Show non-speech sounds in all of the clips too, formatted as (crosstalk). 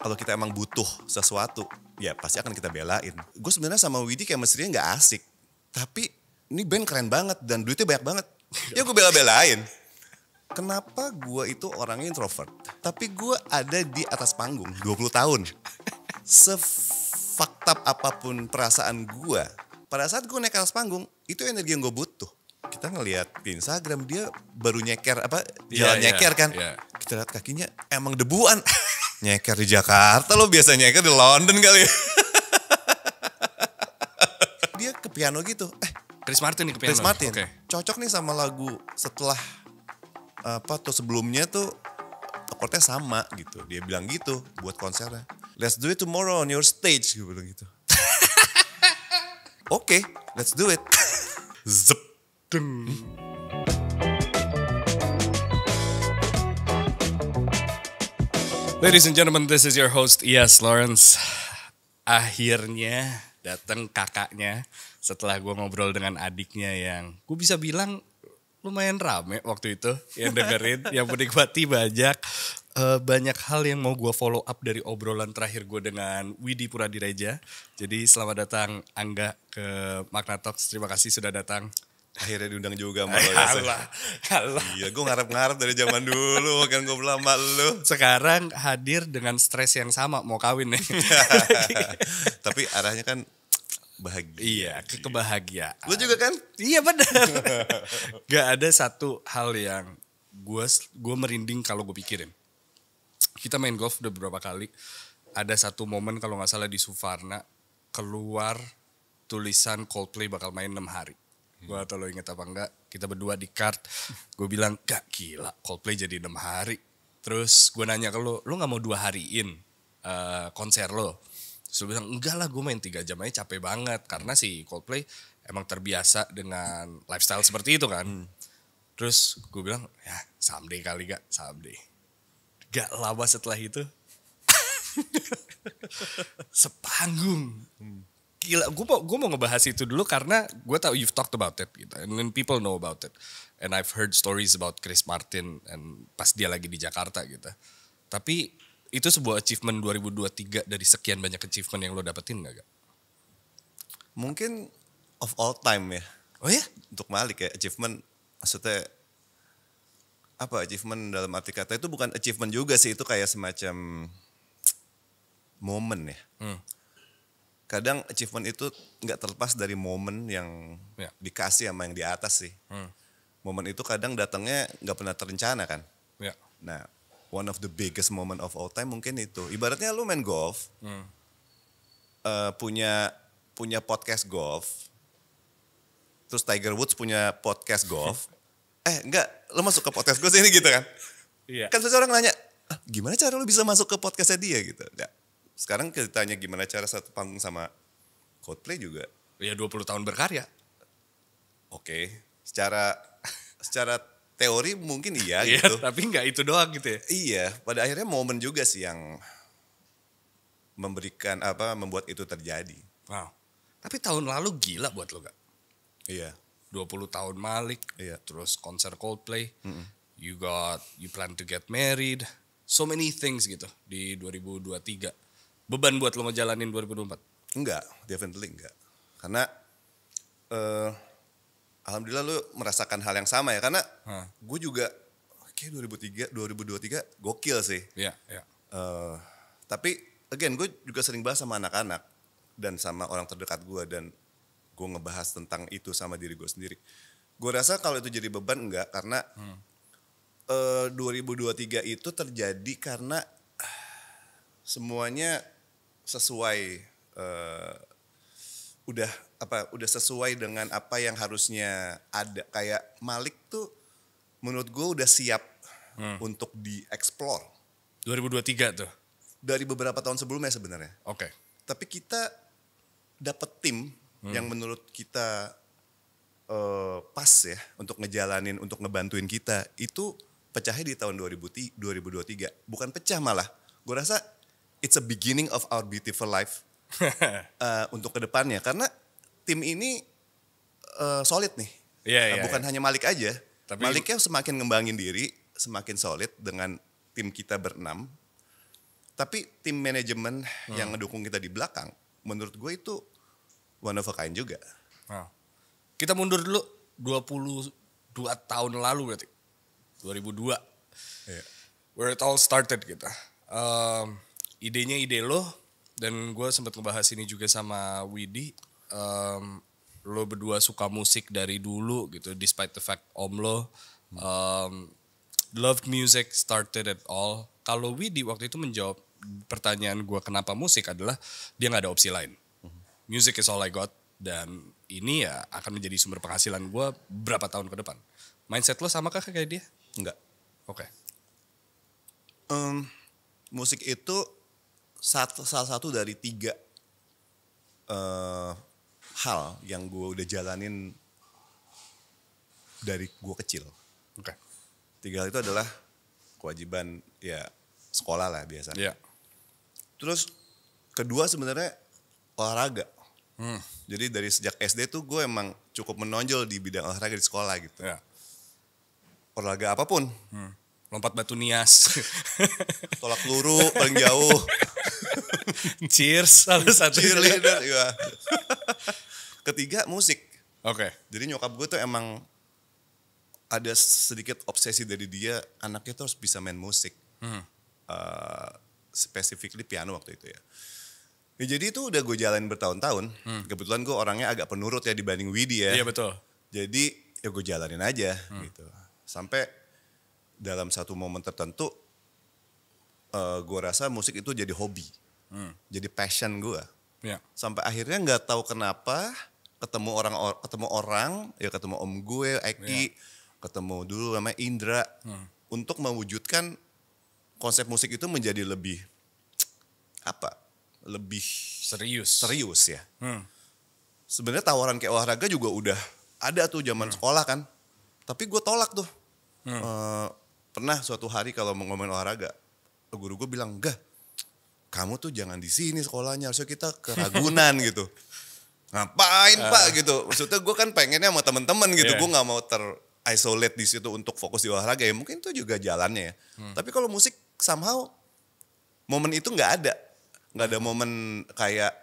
kalau kita emang butuh sesuatu ya pasti akan kita belain gue sebenarnya sama Widi kayak mestinya nggak asik tapi ini band keren banget dan duitnya banyak banget iya. ya gue bela-belain kenapa gue itu orang introvert tapi gue ada di atas panggung 20 tahun se up apapun perasaan gue pada saat gue naik atas panggung itu energi yang gue butuh kita ngelihat di Instagram dia baru nyeker apa iya, jalan yeah, nyeker kan yeah. kita lihat kakinya emang debuan (laughs) Nyeker di Jakarta lo biasa nyeker di London kali (laughs) Dia ke piano gitu. Eh, Chris Martin nih ke piano. Chris Martin. Okay. Cocok nih sama lagu setelah apa tuh sebelumnya tuh akordnya sama gitu. Dia bilang gitu buat konsernya. Let's do it tomorrow on your stage gue bilang gitu. (laughs) Oke, okay, let's do it. (laughs) Zep. Hmm. Ladies and gentlemen, this is your host Yes Lawrence. Akhirnya datang kakaknya setelah gue ngobrol dengan adiknya yang gue bisa bilang lumayan rame waktu itu yang dengerin, yang menikmati banyak uh, banyak hal yang mau gue follow up dari obrolan terakhir gue dengan Widi Puradireja. Jadi selamat datang Angga ke Magna Talks. Terima kasih sudah datang akhirnya diundang juga sama eh, lo ya. Allah, Allah. Iya, gue ngarep-ngarep dari zaman dulu kan gue sama lu. Sekarang hadir dengan stres yang sama mau kawin nih. (laughs) Tapi arahnya kan bahagia. Iya, ke kebahagiaan. Lu juga kan? Iya benar. (laughs) Gak ada satu hal yang gue gue merinding kalau gue pikirin. Kita main golf udah beberapa kali. Ada satu momen kalau nggak salah di Suvarna keluar tulisan Coldplay bakal main enam hari Gue atau lo inget apa enggak, kita berdua di kart. Gue bilang, gak gila Coldplay jadi enam hari. Terus gue nanya ke lo, lo gak mau dua hariin uh, konser lo? Terus lo bilang, enggak lah gue main tiga jam aja capek banget. Karena si Coldplay emang terbiasa dengan lifestyle seperti itu kan. Hmm. Terus gue bilang, ya someday kali gak, someday. Gak lama setelah itu, (laughs) sepanggung. Hmm gila gue mau gue mau ngebahas itu dulu karena gue tau you've talked about it gitu and then people know about it and I've heard stories about Chris Martin and pas dia lagi di Jakarta gitu tapi itu sebuah achievement 2023 dari sekian banyak achievement yang lo dapetin gak, gak? mungkin of all time ya oh ya untuk Malik ya achievement maksudnya apa achievement dalam arti kata itu bukan achievement juga sih itu kayak semacam momen ya hmm kadang achievement itu nggak terlepas dari momen yang ya. dikasih sama yang di atas sih. Hmm. Momen itu kadang datangnya nggak pernah terencana kan. Ya. Nah, one of the biggest moment of all time mungkin itu. Ibaratnya lu main golf, hmm. uh, punya punya podcast golf, terus Tiger Woods punya podcast golf. (laughs) eh nggak lo masuk ke podcast gue ini gitu kan. Iya. Kan seseorang nanya, ah, gimana cara lo bisa masuk ke podcastnya dia gitu. Nah, sekarang ditanya gimana cara satu panggung sama Coldplay juga. Ya 20 tahun berkarya. Oke, secara (laughs) secara teori mungkin iya, iya gitu. Iya, tapi nggak itu doang gitu ya. Iya, pada akhirnya momen juga sih yang memberikan apa membuat itu terjadi. Wow. Tapi tahun lalu gila buat lo gak? Iya. 20 tahun Malik, iya. terus konser Coldplay, mm -mm. you got you plan to get married, so many things gitu di 2023 beban buat lo ngejalanin 2024? Enggak, definitely enggak. Karena uh, alhamdulillah lo merasakan hal yang sama ya karena huh. gue juga kayak 2003 2023 gokil sih. Iya, yeah, iya. Yeah. Uh, tapi again gue juga sering bahas sama anak-anak dan sama orang terdekat gue dan gue ngebahas tentang itu sama diri gue sendiri. Gue rasa kalau itu jadi beban enggak karena hmm. Eh, uh, 2023 itu terjadi karena uh, semuanya sesuai uh, udah apa udah sesuai dengan apa yang harusnya ada kayak Malik tuh menurut gue udah siap hmm. untuk dieksplor 2023 tuh dari beberapa tahun sebelumnya sebenarnya oke okay. tapi kita dapet tim hmm. yang menurut kita uh, pas ya untuk ngejalanin untuk ngebantuin kita itu pecahnya di tahun 2023 bukan pecah malah gue rasa it's a beginning of our beautiful life (laughs) uh, untuk kedepannya karena tim ini uh, solid nih yeah, iya, uh, yeah, bukan yeah. hanya Malik aja Tapi, Maliknya semakin ngembangin diri semakin solid dengan tim kita berenam tapi tim manajemen hmm. yang ngedukung kita di belakang menurut gue itu one of a kind juga nah, kita mundur dulu 22 tahun lalu berarti 2002 yeah. where it all started kita um, idenya ide lo dan gue sempat ngebahas ini juga sama Widi um, lo berdua suka musik dari dulu gitu despite the fact om lo um, loved music started at all kalau Widi waktu itu menjawab pertanyaan gue kenapa musik adalah dia nggak ada opsi lain music is all I got dan ini ya akan menjadi sumber penghasilan gue berapa tahun ke depan mindset lo sama kah kayak dia Enggak oke okay. um, musik itu satu, salah satu dari tiga uh, hal yang gue udah jalanin dari gue kecil. Okay. Tiga hal itu adalah kewajiban ya sekolah lah biasanya Yeah. Terus kedua sebenarnya olahraga. Hmm. Jadi dari sejak SD tuh gue emang cukup menonjol di bidang olahraga di sekolah gitu. Yeah. Olahraga apapun. Hmm. Lompat batu nias. Tolak peluru paling jauh. (laughs) (laughs) Cheers salah satu. leader, ya. Iya. Ketiga musik. Oke. Okay. Jadi nyokap gue tuh emang ada sedikit obsesi dari dia anaknya tuh harus bisa main musik. Hmm. Uh, specifically piano waktu itu ya. ya jadi itu udah gue jalanin bertahun-tahun. Hmm. Kebetulan gue orangnya agak penurut ya dibanding Widi ya. Iya betul. Jadi ya gue jalanin aja hmm. gitu. Sampai dalam satu momen tertentu uh, eh, gue rasa musik itu jadi hobi, hmm. jadi passion gue. Yeah. Sampai akhirnya nggak tahu kenapa ketemu orang or, ketemu orang ya ketemu om gue Eki, yeah. ketemu dulu namanya Indra hmm. untuk mewujudkan konsep musik itu menjadi lebih apa? Lebih serius. Serius ya. Hmm. Sebenarnya tawaran kayak olahraga juga udah ada tuh zaman hmm. sekolah kan. Tapi gue tolak tuh. Hmm. e, pernah suatu hari kalau mau ngomongin olahraga, guru gue bilang enggak kamu tuh jangan di sini sekolahnya harusnya kita ke Ragunan (laughs) gitu ngapain uh. pak ah. gitu maksudnya gue kan pengennya sama temen-temen gitu yeah. gue nggak mau ter isolate di situ untuk fokus di olahraga ya mungkin itu juga jalannya ya hmm. tapi kalau musik somehow momen itu nggak ada nggak ada momen kayak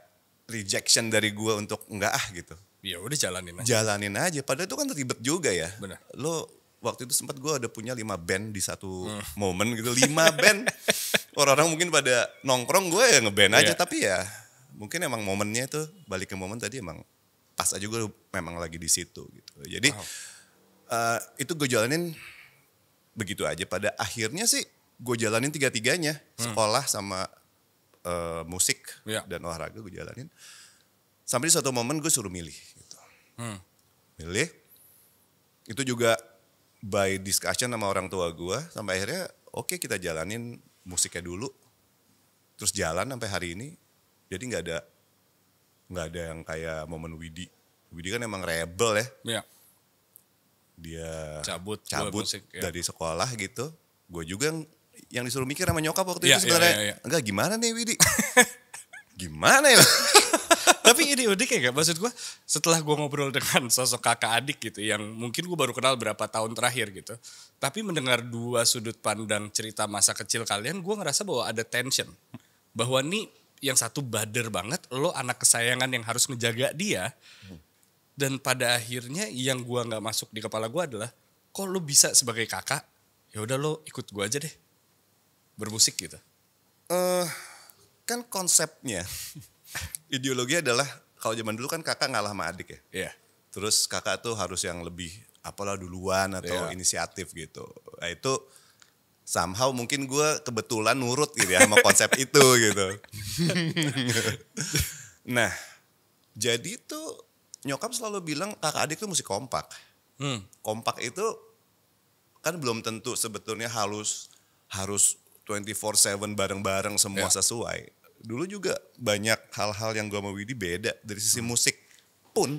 rejection dari gue untuk nggak ah gitu ya udah jalanin aja jalanin aja padahal itu kan ribet juga ya Bener. lo waktu itu sempat gue ada punya lima band di satu hmm. momen gitu lima (laughs) band orang-orang mungkin pada nongkrong gue ya ngeband aja yeah. tapi ya mungkin emang momennya itu balik ke momen tadi emang pas aja gue memang lagi di situ gitu jadi wow. uh, itu gue jalanin begitu aja pada akhirnya sih gue jalanin tiga-tiganya hmm. sekolah sama uh, musik yeah. dan olahraga gue jalanin sampai di satu momen gue suruh milih gitu. hmm. milih itu juga by discussion sama orang tua gue sampai akhirnya oke okay, kita jalanin musiknya dulu terus jalan sampai hari ini jadi nggak ada nggak ada yang kayak momen Widi Widi kan emang rebel ya, ya. dia cabut cabut musik, ya. dari sekolah gitu gue juga yang yang disuruh mikir sama nyokap waktu ya, itu iya, sebenarnya ya, ya, ya. enggak gimana nih Widi (laughs) gimana ya (laughs) (laughs) tapi ini unik ya gak? Maksud gue setelah gue ngobrol dengan sosok kakak adik gitu yang mungkin gue baru kenal berapa tahun terakhir gitu. Tapi mendengar dua sudut pandang cerita masa kecil kalian gue ngerasa bahwa ada tension. Bahwa nih yang satu bader banget lo anak kesayangan yang harus ngejaga dia. Dan pada akhirnya yang gue nggak masuk di kepala gue adalah kok lo bisa sebagai kakak ya udah lo ikut gue aja deh bermusik gitu. Eh uh, kan konsepnya ideologi adalah kalau zaman dulu kan kakak ngalah sama adik ya. Iya. Yeah. Terus kakak tuh harus yang lebih apalah duluan atau yeah. inisiatif gitu. Nah itu somehow mungkin gue kebetulan nurut gitu ya sama konsep (laughs) itu gitu. (laughs) nah jadi tuh nyokap selalu bilang kakak adik tuh mesti kompak. Hmm. Kompak itu kan belum tentu sebetulnya halus harus 24/7 bareng-bareng semua yeah. sesuai dulu juga banyak hal-hal yang gue sama Widi beda dari sisi hmm. musik pun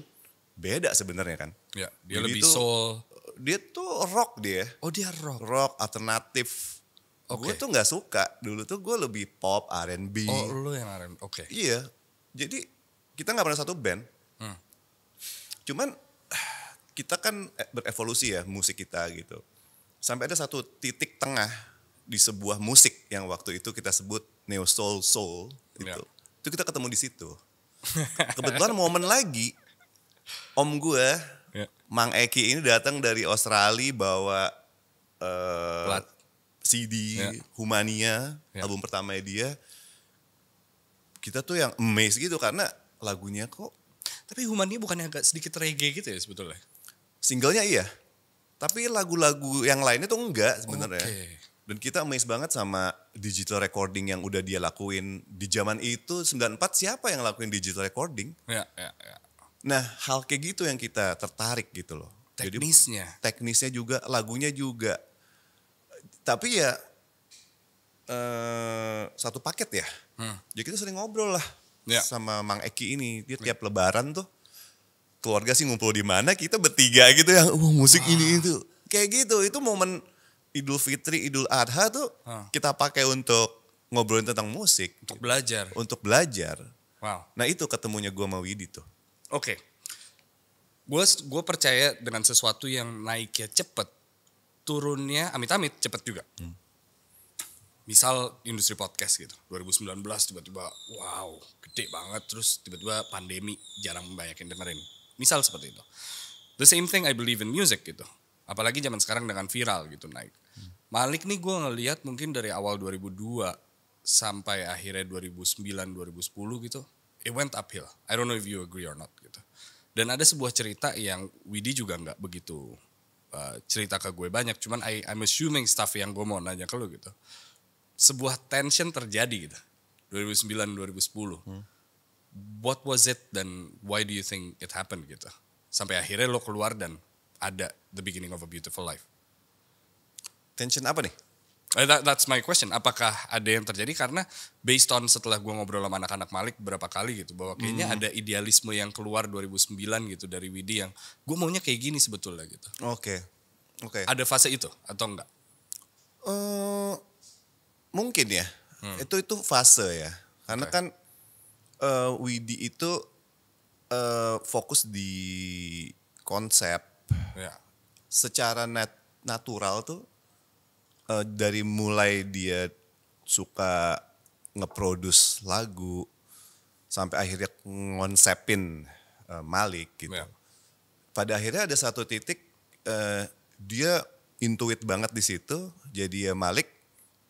beda sebenarnya kan. Ya, dia Widi lebih tuh, soul. Dia tuh rock dia. Oh dia rock. Rock alternatif. Okay. Gue tuh nggak suka dulu tuh gue lebih pop R&B. Oh lu yang R&B, oke. Okay. Iya, jadi kita nggak pernah satu band. Hmm. Cuman kita kan eh, berevolusi ya musik kita gitu. Sampai ada satu titik tengah di sebuah musik yang waktu itu kita sebut neo soul soul itu. Yeah. Itu kita ketemu di situ. (laughs) Kebetulan momen lagi om gue yeah. Mang Eki ini datang dari Australia bawa uh, eh, CD yeah. Humania yeah. album pertama dia. Kita tuh yang amazed gitu karena lagunya kok. Tapi Humania bukannya agak sedikit reggae gitu ya sebetulnya? Singlenya iya. Tapi lagu-lagu yang lainnya tuh enggak sebenarnya. Okay. Dan kita amazed banget sama digital recording yang udah dia lakuin di zaman itu 94 siapa yang lakuin digital recording? Ya, ya, ya. Nah, hal kayak gitu yang kita tertarik gitu loh. Teknisnya. Jadi, teknisnya juga, lagunya juga. Tapi ya eh, satu paket ya. Hmm. Jadi ya kita sering ngobrol lah ya. sama Mang Eki ini. Dia ya. tiap lebaran tuh keluarga sih ngumpul di mana, kita bertiga gitu yang musik ah. ini itu. Kayak gitu, itu momen Idul Fitri, Idul Adha tuh huh. kita pakai untuk ngobrolin tentang musik. Untuk belajar. Untuk belajar. Wow. Nah itu ketemunya gue sama Widi tuh. Oke. Okay. Gue gue percaya dengan sesuatu yang naiknya cepet, turunnya amit-amit cepet juga. Hmm. Misal industri podcast gitu, 2019 tiba-tiba wow gede banget, terus tiba-tiba pandemi jarang banyak yang dengerin. Misal seperti itu. The same thing I believe in music gitu Apalagi zaman sekarang dengan viral gitu naik. Malik nih gue ngelihat mungkin dari awal 2002 sampai akhirnya 2009 2010 gitu it went uphill. I don't know if you agree or not gitu. Dan ada sebuah cerita yang Widi juga nggak begitu uh, cerita ke gue banyak. Cuman I, I'm assuming stuff yang gue mau nanya ke lo gitu. Sebuah tension terjadi gitu. 2009 2010. Hmm. What was it dan why do you think it happened gitu? Sampai akhirnya lo keluar dan ada The Beginning of a Beautiful Life? Tension apa nih? Eh, that, that's my question. Apakah ada yang terjadi karena based on setelah gue ngobrol sama anak-anak Malik berapa kali gitu bahwa kayaknya hmm. ada idealisme yang keluar 2009 gitu dari Widi yang gue maunya kayak gini sebetulnya gitu. Oke, okay. oke. Okay. Ada fase itu atau enggak? Uh, mungkin ya. Hmm. Itu itu fase ya. Karena okay. kan uh, Widi itu uh, fokus di konsep Ya. Secara net natural tuh uh, dari mulai dia suka ngeproduce lagu sampai akhirnya ngonsepin uh, Malik gitu. Ya. Pada akhirnya ada satu titik uh, dia intuit banget di situ, jadi ya Malik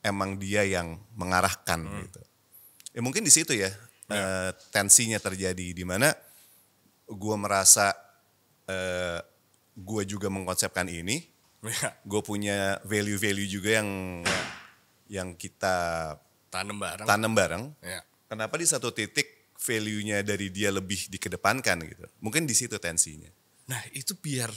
emang dia yang mengarahkan hmm. gitu. Ya mungkin di situ ya, ya. Uh, tensinya terjadi di mana gue merasa uh, gue juga mengkonsepkan ini. Iya. Gue punya value-value juga yang iya. yang kita tanam bareng. Tanam bareng. Ya. Kenapa di satu titik value-nya dari dia lebih dikedepankan gitu? Mungkin di situ tensinya. Nah itu biar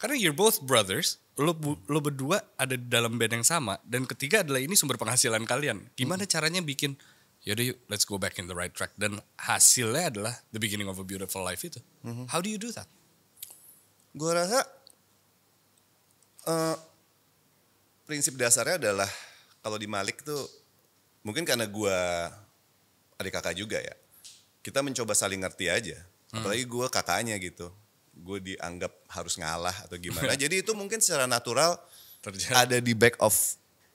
karena you're both brothers, lo lo berdua ada di dalam band yang sama dan ketiga adalah ini sumber penghasilan kalian. Gimana hmm. caranya bikin yaudah yuk let's go back in the right track dan hasilnya adalah the beginning of a beautiful life itu. -hmm. How do you do that? gue rasa uh, prinsip dasarnya adalah kalau di Malik tuh mungkin karena gue adik kakak juga ya kita mencoba saling ngerti aja hmm. apalagi gue kakaknya gitu gue dianggap harus ngalah atau gimana (laughs) jadi itu mungkin secara natural Terjadi. ada di back of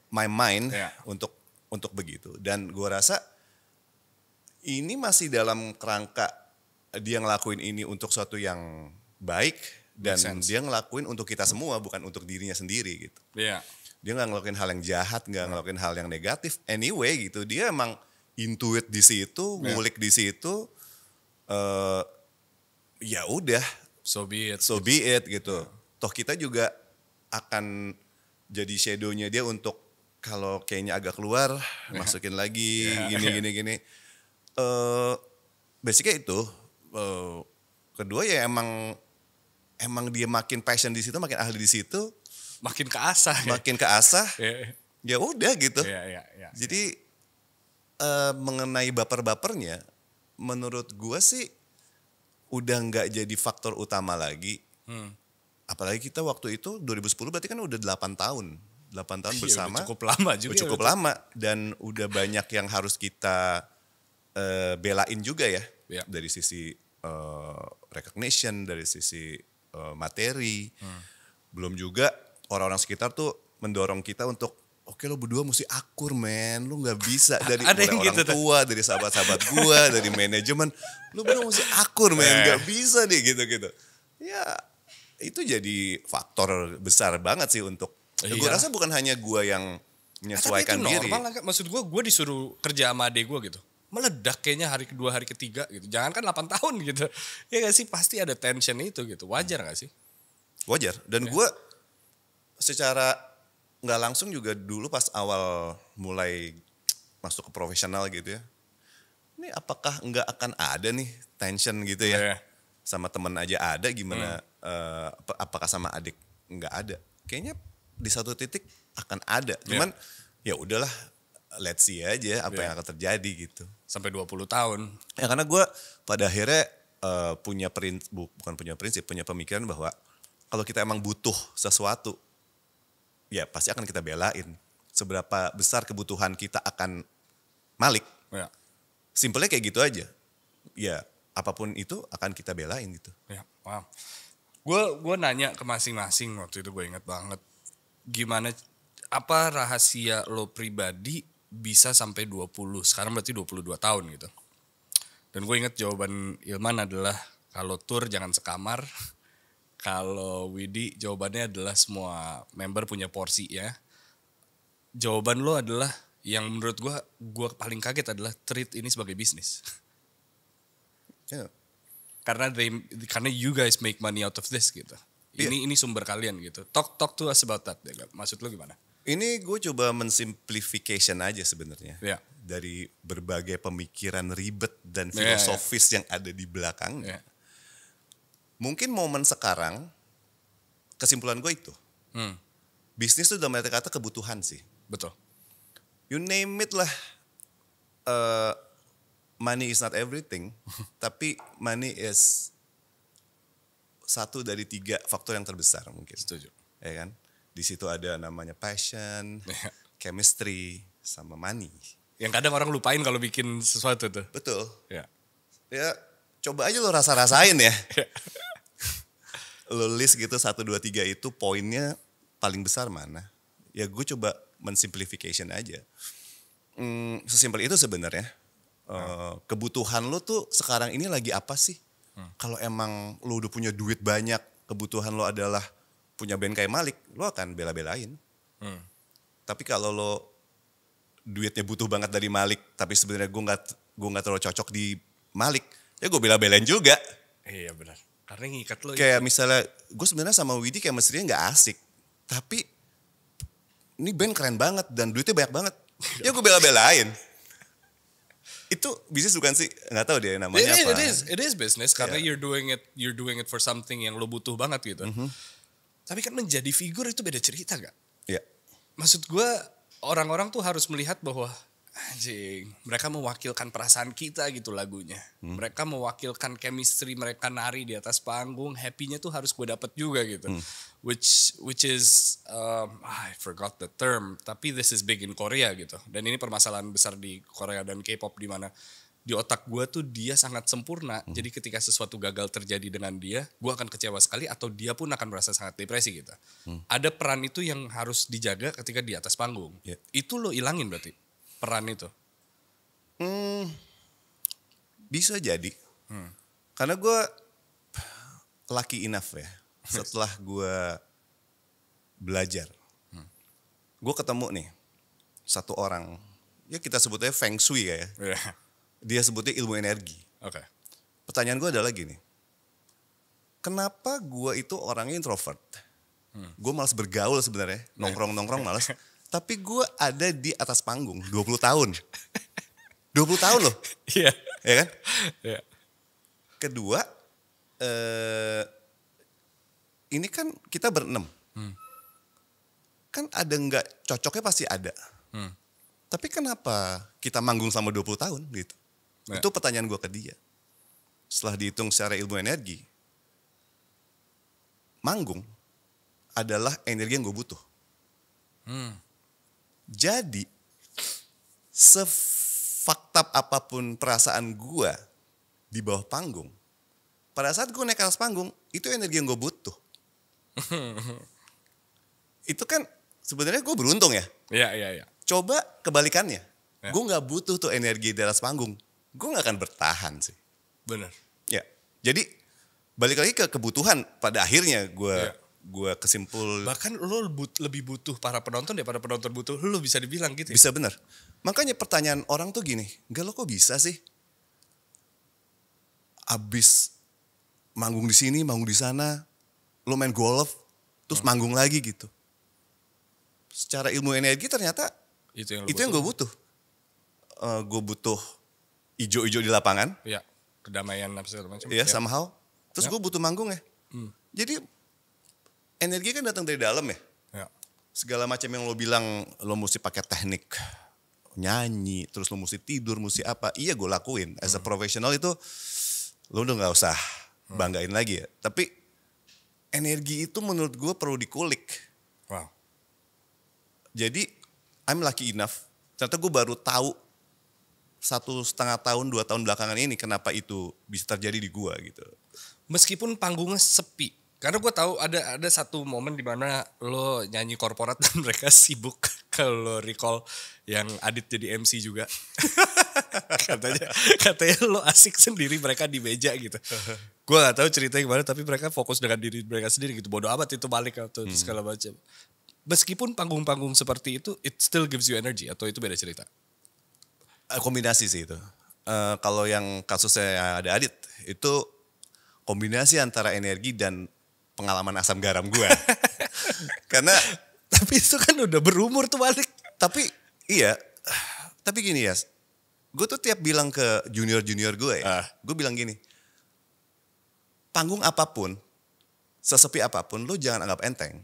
my mind ya. untuk untuk begitu dan gue rasa ini masih dalam kerangka dia ngelakuin ini untuk suatu yang baik dan dia ngelakuin untuk kita semua bukan untuk dirinya sendiri gitu. Yeah. Dia nggak ngelakuin hal yang jahat, nggak ngelakuin hal yang negatif. Anyway gitu, dia emang intuit di situ, yeah. di situ. Uh, ya udah. So be it. So gitu. be it gitu. Yeah. Toh kita juga akan jadi shadownya dia untuk kalau kayaknya agak keluar, yeah. masukin lagi, yeah. gini gini gini. Uh, basicnya itu. Uh, kedua ya emang emang dia makin passion di situ, makin ahli di situ, makin keasah, ya. makin ya. keasah. Iya, iya. ya udah gitu. Ya, ya, ya, Jadi uh, mengenai baper-bapernya, menurut gue sih udah nggak jadi faktor utama lagi. Hmm. Apalagi kita waktu itu 2010 berarti kan udah 8 tahun. 8 tahun iya, bersama. Ya, cukup lama juga. Cukup ya, lama dan udah banyak yang harus kita uh, belain juga ya. ya. Dari sisi uh, recognition, dari sisi Eh, materi. Hmm. Belum juga orang-orang sekitar tuh mendorong kita untuk oke lo berdua mesti akur men lo nggak bisa (laughs) dari Ada yang orang gitu tua tuh. dari sahabat-sahabat gua (laughs) dari manajemen lo berdua mesti akur men eh. nggak bisa nih gitu-gitu ya itu jadi faktor besar banget sih untuk iya. gue rasa bukan hanya gua yang ah, menyesuaikan nah, diri normal maksud gua gue disuruh kerja sama adek gue gitu meledak kayaknya hari kedua hari ketiga gitu jangan kan 8 tahun gitu (laughs) ya gak sih pasti ada tension itu gitu wajar hmm. gak sih wajar dan ya. gue secara nggak langsung juga dulu pas awal mulai masuk ke profesional gitu ya ini apakah nggak akan ada nih tension gitu ya ya. sama temen aja ada gimana hmm. uh, apakah sama adik nggak ada kayaknya di satu titik akan ada iya. cuman ya, ya udahlah let's see aja apa yeah. yang akan terjadi gitu. Sampai 20 tahun. Ya karena gue pada akhirnya uh, punya prinsip, bukan punya prinsip, punya pemikiran bahwa kalau kita emang butuh sesuatu, ya pasti akan kita belain. Seberapa besar kebutuhan kita akan malik. Yeah. Simpelnya kayak gitu aja. Ya apapun itu akan kita belain gitu. Ya, wow. Gue gua nanya ke masing-masing waktu itu gue inget banget. Gimana, apa rahasia lo pribadi bisa sampai 20. Sekarang berarti 22 tahun gitu. Dan gue inget jawaban Ilman adalah kalau tour jangan sekamar. (laughs) Kalau Widi jawabannya adalah semua member punya porsi ya. Jawaban lo adalah yang menurut gue gue paling kaget adalah treat ini sebagai bisnis. (laughs) Yeah. Karena they, karena you guys make money out of this gitu. Iya. Ini ini sumber kalian gitu. Talk talk to us about that. Maksud lo gimana? Ini gue coba mensimplification aja sebenarnya. Yeah. Dari berbagai pemikiran ribet dan ya, ya. filosofis yeah, yeah. yang ada di belakangnya. Yeah. Mungkin momen sekarang, kesimpulan gue itu. Hmm. Bisnis itu dalam arti kata kebutuhan sih. Betul. You name it lah. Uh, money is not everything. (laughs) tapi money is satu dari tiga faktor yang terbesar mungkin. Setuju. Ya kan? Di situ ada namanya passion, iya. chemistry, sama money. Yang kadang orang lupain kalau bikin sesuatu tuh. Betul. Ya. Ya coba aja lo rasa-rasain ya. (laughs) Iya. lo list gitu satu dua tiga itu poinnya paling besar mana? Ya gue coba mensimplification aja. Hmm, sesimpel itu sebenarnya. Eh, hmm. kebutuhan lo tuh sekarang ini lagi apa sih? Hmm. Kalau emang lo udah punya duit banyak, kebutuhan lo adalah punya band kayak Malik, lo akan bela-belain. Hmm. Tapi kalau lo duitnya butuh banget dari Malik, tapi sebenarnya gue nggak gue nggak terlalu cocok di Malik, ya gue bela-belain juga. Iya benar. Karena ngikat lo. Kayak itu. misalnya gue sebenarnya sama Widi kayak mestinya nggak asik, tapi ini band keren banget dan duitnya banyak banget. ya gue bela-belain. itu bisnis bukan sih nggak tahu dia namanya it, apa. It is, it is business karena yeah. you're doing it you're doing it for something yang lo butuh banget gitu. Mm -hmm tapi kan menjadi figur itu beda cerita gak? Iya. Maksud gue orang-orang tuh harus melihat bahwa anjing mereka mewakilkan perasaan kita gitu lagunya hmm. mereka mewakilkan chemistry mereka nari di atas panggung Happy-nya tuh harus gue dapet juga gitu hmm. which which is um, I forgot the term tapi this is big in Korea gitu dan ini permasalahan besar di Korea dan K-pop di mana di otak gue tuh dia sangat sempurna. Hmm. Jadi ketika sesuatu gagal terjadi dengan dia, gue akan kecewa sekali atau dia pun akan merasa sangat depresi gitu. Hmm. Ada peran itu yang harus dijaga ketika di atas panggung. Yeah. Itu lo ilangin berarti peran itu. Hmm, bisa jadi. Hmm. Karena gue lucky enough ya. (laughs) Setelah gue belajar, hmm. gue ketemu nih satu orang. Ya kita sebutnya Feng Shui ya. Yeah dia sebutnya ilmu energi. Oke. Okay. Pertanyaan gue adalah gini. Kenapa gue itu orangnya introvert? Hmm. Gue malas bergaul sebenarnya, nongkrong-nongkrong malas. (laughs) Tapi gue ada di atas panggung 20 tahun. 20 tahun loh. (laughs) Iya. yeah. Iya kan? Iya. Yeah. Kedua, eh, ini kan kita berenam. Hmm. Kan ada nggak cocoknya pasti ada. Hmm. Tapi kenapa kita manggung sama 20 tahun gitu? Nah. Itu pertanyaan gue ke dia. Setelah dihitung secara ilmu energi, manggung adalah energi yang gue butuh. Hmm. Jadi, sefaktab apapun perasaan gue di bawah panggung, pada saat gue naik atas panggung, itu energi yang gue butuh. (laughs) itu kan sebenarnya gue beruntung ya. Iya, iya, iya. Coba kebalikannya. Ya. Gue gak butuh tuh energi di atas panggung gue gak akan bertahan sih. bener. Ya. Jadi balik lagi ke kebutuhan pada akhirnya gue ya. gue kesimpul. Bahkan lo but, lebih butuh para penonton daripada penonton butuh lo bisa dibilang gitu. Ya? Bisa bener. Makanya pertanyaan orang tuh gini, gak lo kok bisa sih? Abis manggung di sini, manggung di sana, lo main golf, terus hmm. manggung lagi gitu. Secara ilmu energi ternyata itu yang, itu butuh. yang eh, gue butuh. Uh, gue butuh ijo-ijo di lapangan. Iya, kedamaian apa segala macam. Iya, yeah, somehow. Terus ya. gue butuh manggung ya. Hmm. Jadi energi kan datang dari dalam ya. ya. Segala macam yang lo bilang lo mesti pakai teknik nyanyi, terus lo mesti tidur, mesti apa. Iya gue lakuin. As a hmm. professional itu lo udah gak usah hmm. banggain hmm. lagi ya. Tapi energi itu menurut gue perlu dikulik. Wow. Jadi I'm lucky enough. Ternyata gue baru tahu satu setengah tahun dua tahun belakangan ini kenapa itu bisa terjadi di gua gitu meskipun panggungnya sepi karena gua tahu ada ada satu momen di mana lo nyanyi korporat dan (laughs) mereka sibuk kalau recall yang Adit jadi MC juga (laughs) katanya katanya lo asik sendiri mereka di meja gitu Gua gak tahu ceritanya gimana tapi mereka fokus dengan diri mereka sendiri gitu bodoh amat itu balik atau hmm. segala macam meskipun panggung-panggung seperti itu it still gives you energy atau itu beda cerita Eh, kombinasi sih itu. Uh, kalau yang kasusnya ada Adit itu kombinasi antara energi dan pengalaman asam garam gue. (laughs) Karena tapi itu kan udah berumur tuh balik. Tapi iya, tapi gini ya, gue tuh tiap bilang ke junior junior gue ya, uh. Ah. gue bilang gini, panggung apapun, sesepi apapun, lo jangan anggap enteng.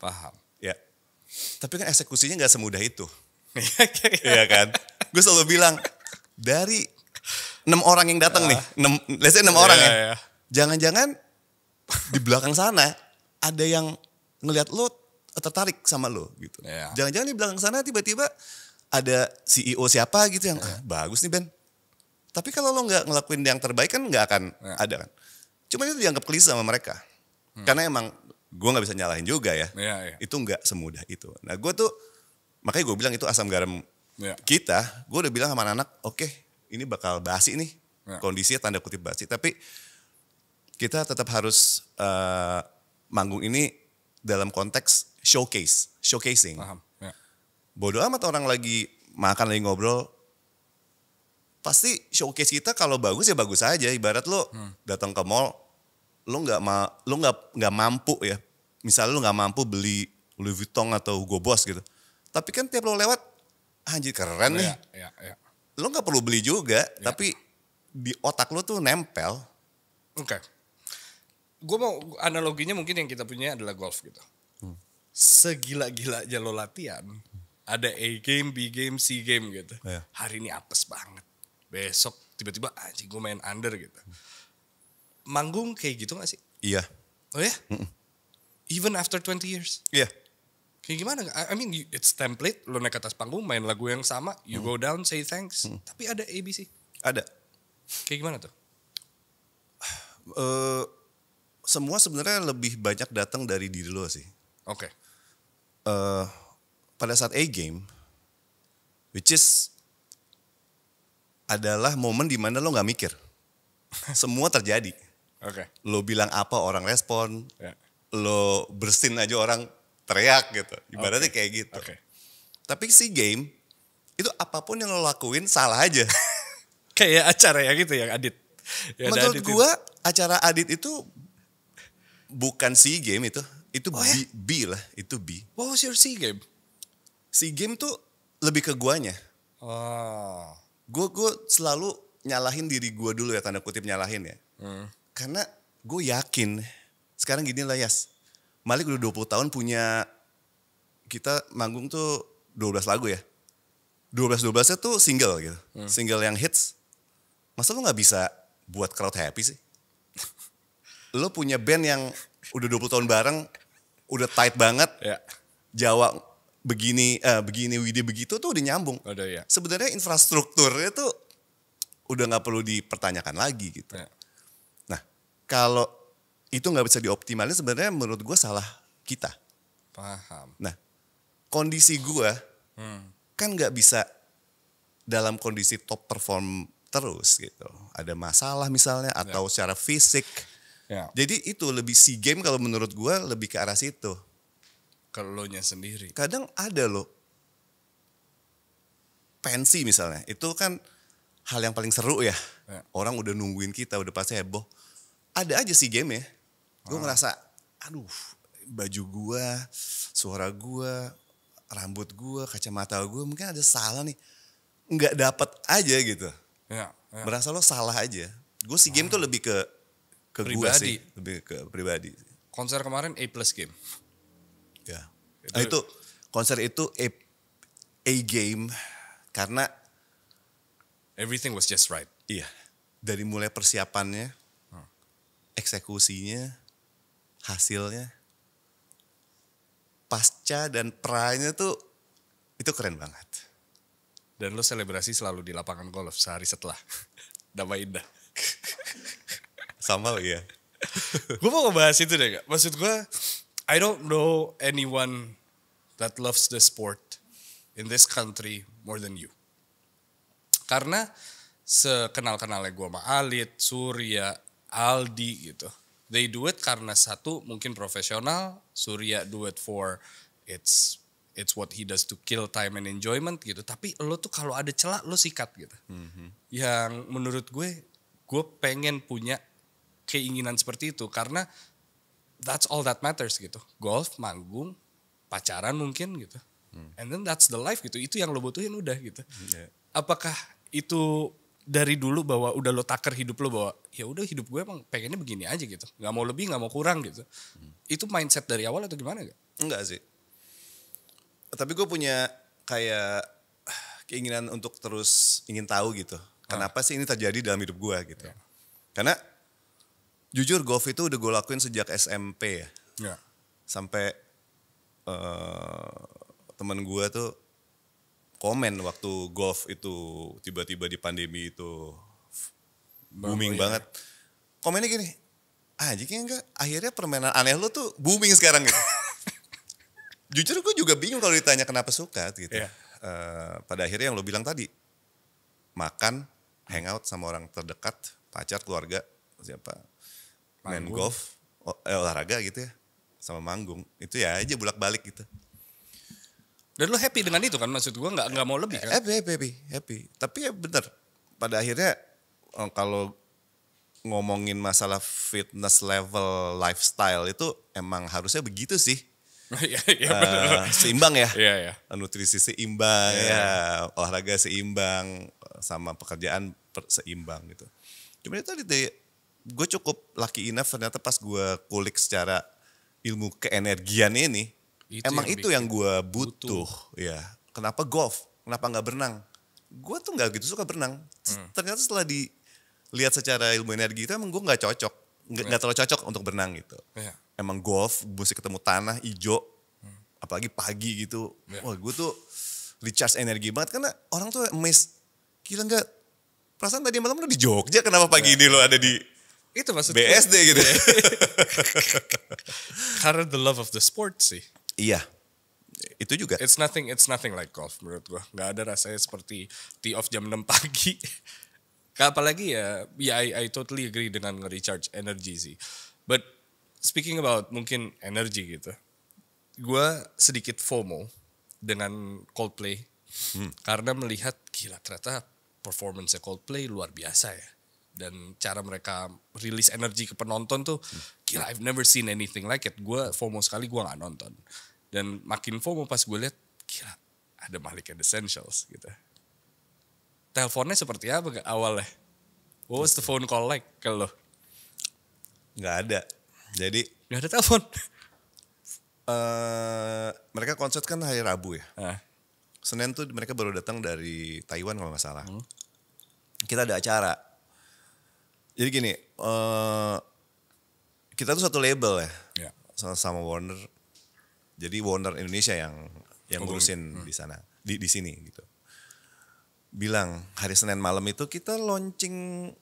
Paham. Ya. Tapi kan eksekusinya gak semudah itu. (laughs) Iya, iya kan? Gitu gue selalu bilang dari enam orang yang datang nih, ah. enam, let's say enam yeah, orang yeah, ya. Iya. Jangan-jangan di belakang sana ada yang ngelihat lo tertarik sama lo gitu. Iya. Jangan-jangan yeah. di belakang sana tiba-tiba ada CEO siapa gitu yang yeah. ah, bagus nih Ben. Tapi kalau lo nggak ngelakuin yang terbaik kan nggak akan yeah. ada kan. cuma itu dianggap klise sama mereka. Hmm. Karena emang gue nggak bisa nyalahin juga ya. Yeah, yeah. Itu nggak semudah itu. Nah gue tuh makanya gue bilang itu asam garam yeah. kita gue udah bilang sama anak-anak oke okay, ini bakal basi nih yeah. kondisinya tanda kutip basi tapi kita tetap harus uh, manggung ini dalam konteks showcase showcasing Yeah. Ya. bodoh amat orang lagi makan lagi ngobrol pasti showcase kita kalau bagus ya bagus aja ibarat lo hmm. datang ke mall lo nggak ma lo nggak nggak mampu ya misalnya lo nggak mampu beli Louis Vuitton atau Hugo Boss gitu tapi kan tiap lo lewat Ah, anjir keren nih. Ya, ya, ya. Lo nggak perlu beli juga, ya. tapi di otak lo tuh nempel. Oke. Okay. Gue mau analoginya mungkin yang kita punya adalah golf gitu. Hmm. Segila-gilanya lo latihan, ada A game, B game, C game gitu. Ya. Hari ini apes banget. Besok tiba-tiba anjir gue main under gitu. Manggung kayak gitu gak sih? Iya. Oh ya? Mm -mm. Even after 20 years? Iya kayak gimana I mean it's template lo naik atas panggung main lagu yang sama you hmm. go down say thanks hmm. tapi ada ABC ada kayak gimana tuh uh, (sighs) semua sebenarnya lebih banyak datang dari diri lo sih oke okay. uh, eh, pada saat A game which is adalah momen dimana lo nggak mikir (laughs) semua terjadi oke okay. lo bilang apa orang respon yeah. lo bersin aja orang teriak gitu. Ibaratnya okay. kayak gitu. Okay. Tapi si game itu apapun yang lo lakuin salah aja. (laughs) kayak ya acara ya gitu ya Adit. Ya, Menurut Adit gua itu. acara Adit itu bukan si game itu. Itu oh, B, ya? B lah, itu B. What was your C game? Si game tuh lebih ke guanya. Oh. Gue gue selalu nyalahin diri gua dulu ya tanda kutip nyalahin ya. Hmm. Karena gue yakin sekarang gini lah Yas, Malik udah 20 tahun punya kita manggung tuh 12 lagu ya. 12 12-nya tuh single gitu. Hmm. Single yang hits. Masa lu gak bisa buat crowd happy sih? (laughs) lu punya band yang udah 20 tahun bareng, udah tight banget. Ya. Jawa begini eh, begini Widi begitu tuh udah nyambung. Oh, udah ya. Sebenarnya infrastrukturnya tuh udah nggak perlu dipertanyakan lagi gitu. Ya. Nah, kalau itu nggak bisa dioptimalin sebenarnya menurut gue salah kita. Paham. Nah, kondisi gue hmm. kan nggak bisa dalam kondisi top perform terus gitu. Ada masalah misalnya ya. atau yeah. secara fisik. Yeah. Jadi itu lebih si game kalau menurut gue lebih ke arah situ. Kalau nya sendiri. Kadang ada loh pensi misalnya itu kan hal yang paling seru ya. ya. Orang udah nungguin kita udah pasti heboh. Ada aja sih game ya Gue ah. ngerasa, aduh baju gue, suara gue, rambut gue, kacamata gue mungkin ada salah nih. Nggak dapet aja gitu. Ya, ya. Merasa lo salah aja. Gue si game ah. tuh lebih ke ke gue sih, lebih ke pribadi. Konser kemarin A plus game. Ya. Itu, nah, itu konser itu A, A game karena everything was just right. Iya. Dari mulai persiapannya, ah. eksekusinya, hasilnya pasca dan pranya tuh itu keren banget. Dan lo selebrasi selalu di lapangan golf sehari setelah (laughs) damai indah. Sama lo ya. gue mau ngebahas itu deh gak? Maksud gue, I don't know anyone that loves the sport in this country more than you. Karena sekenal-kenalnya gue sama Alit, Surya, Aldi gitu. They do it karena satu mungkin profesional, Surya do it for it's it's what he does to kill time and enjoyment gitu. Tapi lo tuh kalau ada celah lo sikat gitu. Mm-hmm. Yang menurut gue gue pengen punya keinginan seperti itu karena that's all that matters gitu. Golf, manggung, pacaran mungkin gitu. mm. And then that's the life gitu. Itu yang lo butuhin udah gitu. Yeah. Apakah itu dari dulu bahwa udah lo taker hidup lo bahwa ya udah hidup gue emang pengennya begini aja gitu nggak mau lebih nggak mau kurang gitu hmm. itu mindset dari awal atau gimana gak? Enggak sih tapi gue punya kayak keinginan untuk terus ingin tahu gitu ah. kenapa sih ini terjadi dalam hidup gue gitu ya. karena jujur golf itu udah gue lakuin sejak SMP ya, ya. sampai uh, eh, teman gue tuh komen waktu golf itu tiba-tiba di pandemi itu booming Bang, iya. banget. Ya. Komennya gini, aja iya ah, enggak akhirnya permainan aneh lo tuh booming sekarang gitu. (laughs) Jujur gue juga bingung kalau ditanya kenapa suka gitu. Yeah. Iya. Uh, pada akhirnya yang lo bilang tadi, makan, hangout sama orang terdekat, pacar, keluarga, siapa, main golf, ol eh, olahraga gitu ya, sama manggung. Itu ya aja bulak balik gitu. Dan lu happy dengan itu kan maksud gua nggak nggak mau lebih kan? Happy happy happy happy. Tapi ya bener. Pada akhirnya eh, kalau ngomongin masalah fitness level lifestyle itu emang harusnya begitu sih. ya, ya, uh, seimbang ya. ya, ya. Nutrisi seimbang ya. ya, olahraga seimbang eh, sama pekerjaan seimbang gitu. cuman itu tadi gue cukup lucky enough ternyata pas gue kulik secara ilmu keenergian ini itu Emang yang itu yang gue butuh. butuh. Ya. Kenapa golf? Kenapa nggak berenang? Gue tuh nggak gitu suka berenang. Hmm. Ternyata setelah dilihat secara ilmu energi itu emang gue nggak cocok. Nggak yeah. terlalu cocok untuk berenang gitu. Yeah. Emang golf, mesti ketemu tanah, hijau. Hmm. Apalagi pagi gitu. Yeah. Wah gue tuh recharge energi banget. Karena orang tuh miss kira nggak? Perasaan tadi malam lo di Jogja kenapa pagi yeah. ini lo ada di itu maksudnya BSD gitu (laughs) Karena the love of the sport sih. Iya. Itu juga. It's nothing it's nothing like golf menurut gua. Gak ada rasanya seperti tee off jam 6 (laughs) pagi. Apalagi ya, ya I, I totally agree dengan nge-recharge energi sih. But speaking about mungkin energy gitu. Gua sedikit FOMO dengan Coldplay. Hmm. Karena melihat gila ternyata performance Coldplay luar biasa ya dan cara mereka rilis energi ke penonton tuh hmm. gila I've never seen anything like it gue FOMO sekali gue gak nonton dan makin FOMO pas gue lihat, kira ada Malik and Essentials gitu. Teleponnya seperti apa gak awalnya? What was the phone call like ke Gak ada. Jadi. Gak ada telepon. uh, (laughs) mereka konser kan hari Rabu ya. Uh. Senin tuh mereka baru datang dari Taiwan kalau nggak salah. Hmm. Kita ada acara. Jadi gini, uh, kita tuh satu label ya, yeah. sama Warner. Jadi Warner Indonesia yang yang oh, ngurusin hmm. di sana, di di sini gitu. Bilang hari Senin malam itu kita launching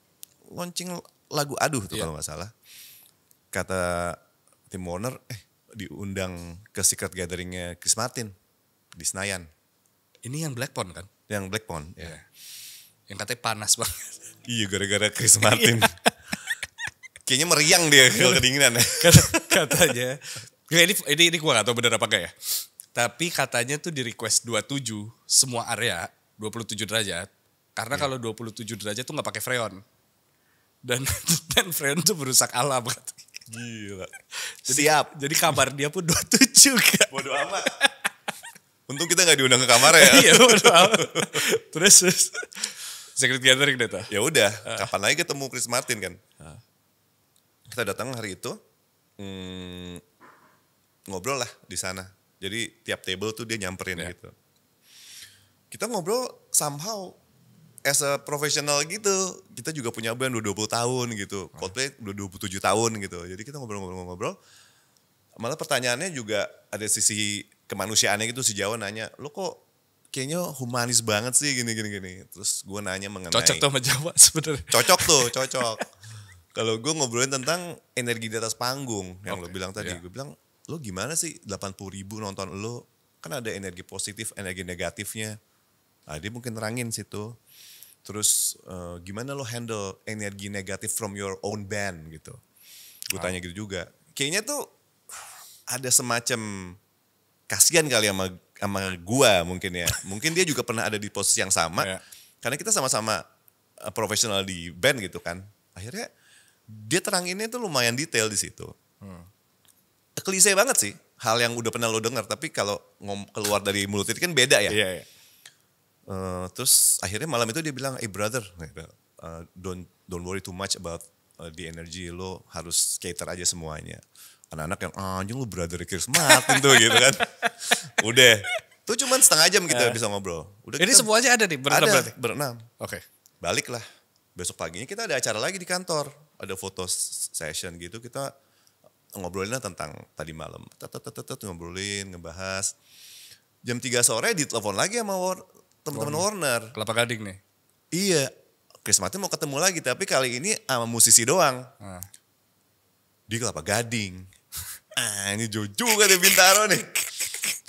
launching lagu aduh tuh yeah. kalau nggak salah. Kata Tim Warner, eh diundang ke secret gatheringnya Chris Martin di Senayan. Ini yang Black Pond kan? Yang Pond ya. Yeah. Yang katanya panas banget. (laughs) iya, gara-gara Chris Martin. Iya. Kayaknya meriang dia kalau iya. kedinginan. Kata, katanya Ya, ini, ini, ini gue gak tau bener apa gak ya. Tapi katanya tuh di request 27 semua area 27 derajat. Karena yeah. kalau 27 derajat tuh gak pakai freon. Dan (laughs) dan freon tuh berusak alam Gila. Jadi, Siap. Jadi kamar dia pun 27 kan. Bodoh amat. (laughs) Untung kita gak diundang ke kamar ya. iya, bodoh amat. Terus, terus secret gathering deh tuh. Ya udah, uh. kapan lagi ketemu Chris Martin kan? Uh. Kita datang hari itu. Hmm, ngobrol lah di sana. Jadi tiap table tuh dia nyamperin yeah. gitu. Kita ngobrol somehow as a professional gitu. Kita juga punya band udah 20 tahun gitu. Coldplay udah 27 tahun gitu. Jadi kita ngobrol-ngobrol-ngobrol. Malah pertanyaannya juga ada sisi kemanusiaannya gitu si Jawa nanya, "Lo kok kayaknya humanis banget sih gini gini gini." Terus gue nanya mengenai Cocok tuh sama Jawa sebenarnya. Cocok tuh, (laughs) cocok. Kalau gue ngobrolin tentang energi di atas panggung yang okay, lo bilang tadi, yeah. gue bilang lo gimana sih 80 ribu nonton lo kan ada energi positif energi negatifnya nah, dia mungkin terangin situ terus uh, gimana lo handle energi negatif from your own band gitu gue tanya gitu juga kayaknya tuh ada semacam kasihan kali sama sama gua mungkin ya mungkin dia juga pernah ada di posisi yang sama yeah. karena kita sama-sama eh, profesional di band gitu kan akhirnya dia teranginnya tuh lumayan detail di situ klise banget sih hal yang udah pernah lo dengar tapi kalau ngom keluar dari mulut itu kan beda ya yeah, yeah. Uh, terus akhirnya malam itu dia bilang hey brother uh, don't don't worry too much about uh, the energy lo harus skater aja semuanya anak-anak yang ah, anjing lo lu brother Chris Martin tuh gitu kan (laughs) udah tuh cuman setengah jam kita uh, bisa ngobrol udah ini gitu. semuanya ada nih berenam ada, berarti berenam oke okay. baliklah besok paginya kita ada acara lagi di kantor ada foto session gitu kita ngobrolinnya tentang tadi malam. Tetetetet ngobrolin, ngebahas. Jam 3 sore ditelepon lagi sama war, teman-teman Warner. Kelapa Gading nih. Iya. Chris Martin mau ketemu lagi tapi kali ini sama musisi doang. Ah. Di Kelapa Gading. (laughs) ah, ini Jojo kan deh Bintaro nih.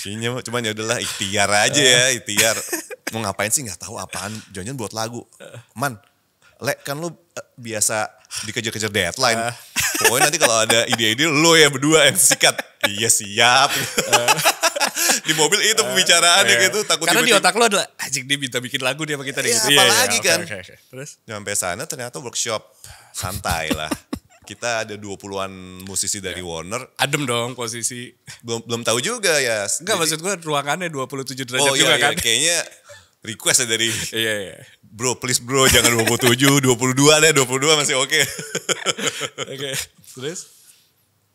Cinya, cuman ya udahlah ikhtiar aja ya, ah. ikhtiar. (laughs) mau ngapain sih nggak tahu apaan, jangan buat lagu. Man, Lek kan lu eh, biasa dikejar-kejar deadline. Uh. Pokoknya nanti kalau ada ide-ide lo ya berdua yang sikat. iya siap. Uh. di mobil itu pembicaraan uh, iya. gitu takut Karena tiba di otak lo adalah anjing dia minta bikin lagu dia sama kita iya, gitu. Iya, apalagi iya, iya kan. Okay, okay, Terus nyampe sana ternyata workshop santai lah. kita ada 20-an musisi dari iya. Warner. Adem dong posisi. Belum belum tahu juga ya. Enggak Jadi, maksud gue ruangannya 27 derajat oh, iya, juga iya, kan. kayaknya request ya dari iya, iya bro please bro jangan 27, 22 deh, 22 masih oke. Okay. oke, okay. terus?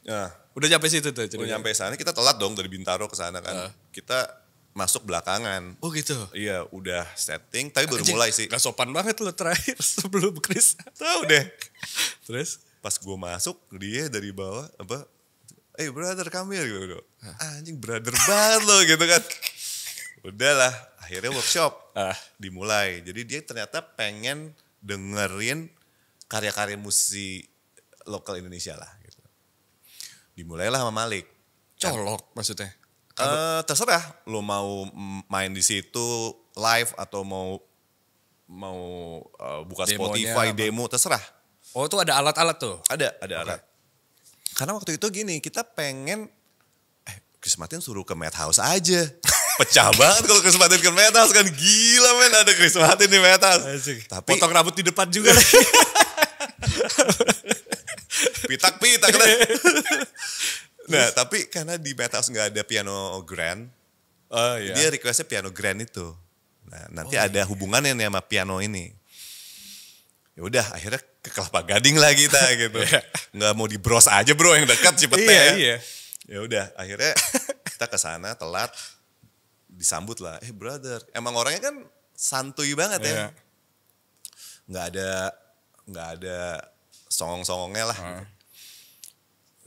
Nah, udah nyampe situ tuh. Udah nyampe sana kita telat dong dari Bintaro ke sana kan. Uh. Kita masuk belakangan. Oh gitu. Iya, udah setting tapi baru Anjir, mulai sih. Gak sopan banget lo terakhir (laughs) sebelum Chris. Tahu deh. Terus pas gue masuk dia dari bawah apa eh hey, brother kamu ya gitu. Anjing brother banget lo gitu kan. Udahlah, akhirnya workshop uh. dimulai jadi dia ternyata pengen dengerin karya-karya musik lokal Indonesia lah gitu. dimulailah sama Malik colok maksudnya uh, terserah lo mau main di situ live atau mau mau uh, buka Demonya Spotify apa? demo terserah oh itu ada alat-alat tuh ada ada okay. alat karena waktu itu gini kita pengen eh Chris Martin suruh ke Madhouse aja (laughs) pecah banget kalau Chris Martin ke metas kan gila men ada Chris Martin di metas Asik. tapi potong rambut di depan juga (laughs) pitak pitak kan. (laughs) nah tapi karena di metas nggak ada piano grand oh, iya. dia requestnya piano grand itu nah nanti oh, ada iya. hubungannya nih sama piano ini ya udah akhirnya ke kelapa gading lah kita (laughs) gitu iya. nggak mau di bros aja bro yang dekat cepetnya iya, iya. ya udah akhirnya kita ke sana telat disambut lah eh brother emang orangnya kan santuy banget ya iya. nggak ada nggak ada songong-songongnya lah hmm.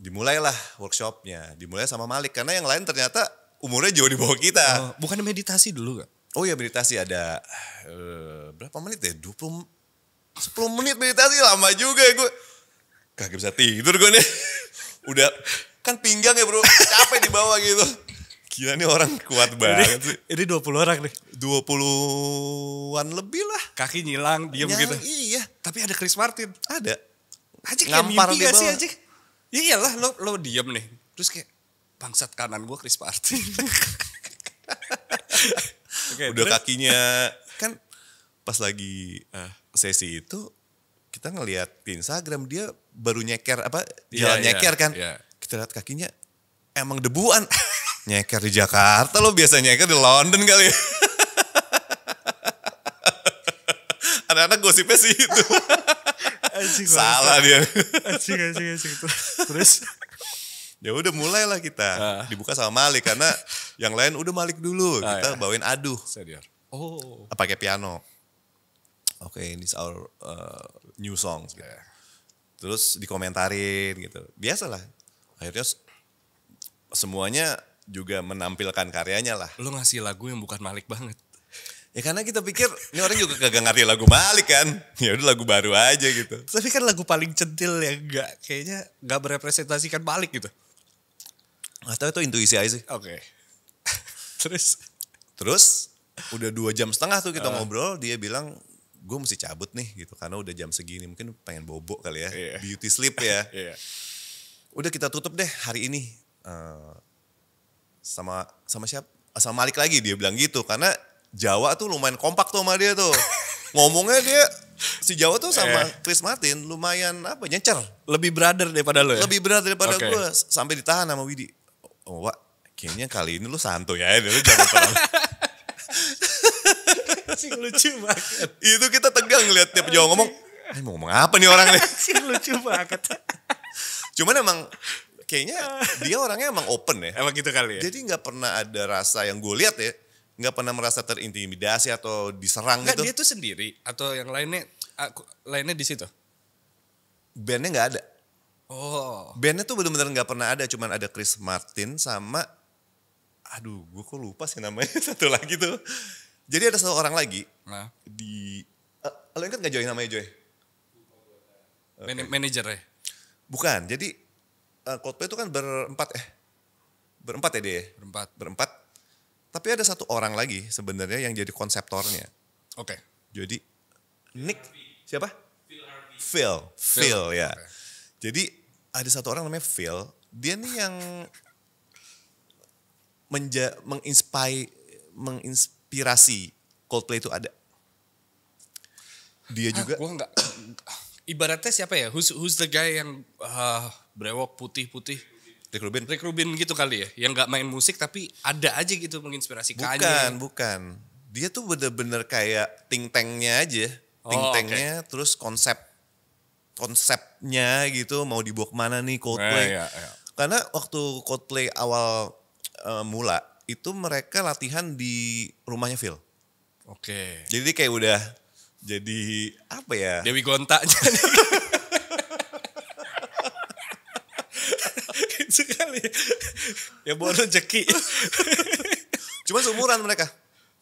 dimulailah workshopnya dimulai sama Malik karena yang lain ternyata umurnya jauh di bawah kita oh, bukan meditasi dulu gak? Oh ya meditasi ada uh, berapa menit ya 20 10 menit meditasi lama juga ya gue kagak bisa tidur gue nih (laughs) udah kan pinggang ya bro capek di bawah gitu Gila nih orang kuat banget sih. Ini 20 orang nih. 20-an lebih lah. Kaki nyilang, diam Nyang, gitu. Iya, tapi ada Chris Martin. Ada. Ajik kayak mimpi gak sih Ajik? Ya iyalah lo, lo diem nih. Terus kayak bangsat kanan gue Chris Martin. (laughs) okay, Udah terus. kakinya (laughs) kan pas lagi uh. sesi itu kita ngeliat di Instagram dia baru nyeker apa iya, jalan yeah, nyeker kan. Yeah. Kita lihat kakinya emang debuan. (laughs) Nyeker di Jakarta lo biasa nyeker di London kali ya. Anak-anak gosipnya sih itu. Asik Salah dia. Asik, asik, asik. Terus? ya udah mulailah kita. Ah. Dibuka sama Malik karena yang lain udah Malik dulu. Ah, kita ya. bawain aduh. Senior. Oh. Pakai piano. Oke, okay, this our uh, new songs. Gitu. Yeah. Terus dikomentarin gitu. Biasalah. Akhirnya semuanya juga menampilkan karyanya lah. Lo ngasih lagu yang bukan Malik banget. Ya karena kita pikir ini orang juga kagak ngerti lagu Malik kan. (laughs) Ya udah lagu baru aja gitu. Tapi kan lagu paling centil ya gak kayaknya gak merepresentasikan Malik gitu. Atau itu intuisi aja sih. Oke. Okay. (laughs) Terus? Terus udah dua jam setengah tuh kita uh. ngobrol dia bilang gue mesti cabut nih gitu karena udah jam segini mungkin pengen bobo kali ya yeah. beauty sleep ya (laughs) yeah. udah kita tutup deh hari ini uh, sama sama siapa? Sama Malik lagi dia bilang gitu karena Jawa tuh lumayan kompak tuh sama dia tuh. (laughs) Ngomongnya dia si Jawa tuh sama eh. Chris Martin lumayan apa nyecer. Lebih brother daripada lo ya? Lebih brother daripada okay. gue sampai ditahan sama Widi. Oh, Wak, kayaknya kali ini lu Santo ya, lu jangan terlalu. Sing (laughs) lucu banget. Itu kita tegang lihat tiap Jawa ngomong, eh, mau ngomong apa nih orang nih? Sing lucu banget. Cuman emang kayaknya (laughs) dia orangnya emang open ya. Emang gitu kali ya. Jadi nggak pernah ada rasa yang gue lihat ya, nggak pernah merasa terintimidasi atau diserang gitu. gitu. Dia tuh sendiri atau yang lainnya aku, lainnya di situ. Bandnya nggak ada. Oh. Bandnya tuh benar-benar nggak pernah ada, cuman ada Chris Martin sama, aduh, gue kok lupa sih namanya (laughs) satu lagi tuh. Jadi ada satu orang lagi nah. di, uh, lo ingat gak Joy namanya Joy? Okay. Manajer ya? Bukan, jadi Eh, Coldplay itu kan berempat eh berempat ya dia ya? berempat berempat tapi ada satu orang lagi sebenarnya yang jadi konseptornya oke okay. jadi Nick siapa Phil Phil, Phil, ya okay. jadi ada satu orang namanya Phil dia nih yang menja menginspire menginspirasi Coldplay itu ada dia Hah, juga gua enggak, ibaratnya siapa ya who's who's the guy yang uh, brewok putih-putih. Rick Rubin. Rick Rubin gitu kali ya, yang nggak main musik tapi ada aja gitu menginspirasi Bukan, Kanye. bukan. Dia tuh bener-bener kayak ting tanknya aja. Oh, tanknya okay. terus konsep konsepnya gitu mau dibawa kemana nih Coldplay. Eh, iya, iya. Karena waktu Coldplay awal uh, mula itu mereka latihan di rumahnya Phil. Oke. Okay. Jadi kayak udah jadi apa ya? Dewi Gonta. (laughs) (laughs) sekali. ya buat rezeki. (laughs) Cuma seumuran mereka.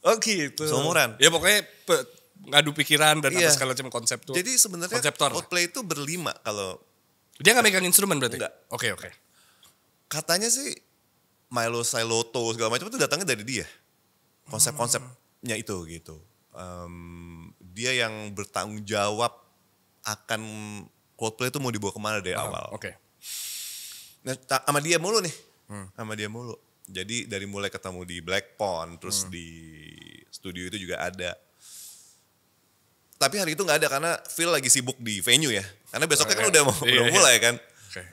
Oh gitu. Seumuran. Ya pokoknya ngadu pikiran dan iya. apa segala macam konsep tuh. Jadi sebenarnya Konseptor. itu berlima kalau dia nggak megang instrumen berarti? Enggak. Oke, okay, oke. Okay. Katanya sih Milo Siloto segala macam itu datangnya dari dia. Konsep-konsepnya hmm. itu gitu. Um, dia yang bertanggung jawab akan Coldplay itu mau dibawa kemana dari awal. Oke. Okay. Nah, sama dia mulu nih. Hmm. Sama dia mulu. Jadi dari mulai ketemu di Black Pond, terus hmm. di studio itu juga ada. Tapi hari itu nggak ada karena Phil lagi sibuk di venue ya. Karena besoknya kan oh, kan udah mau iya, mulai iya. kan. Oke. Okay.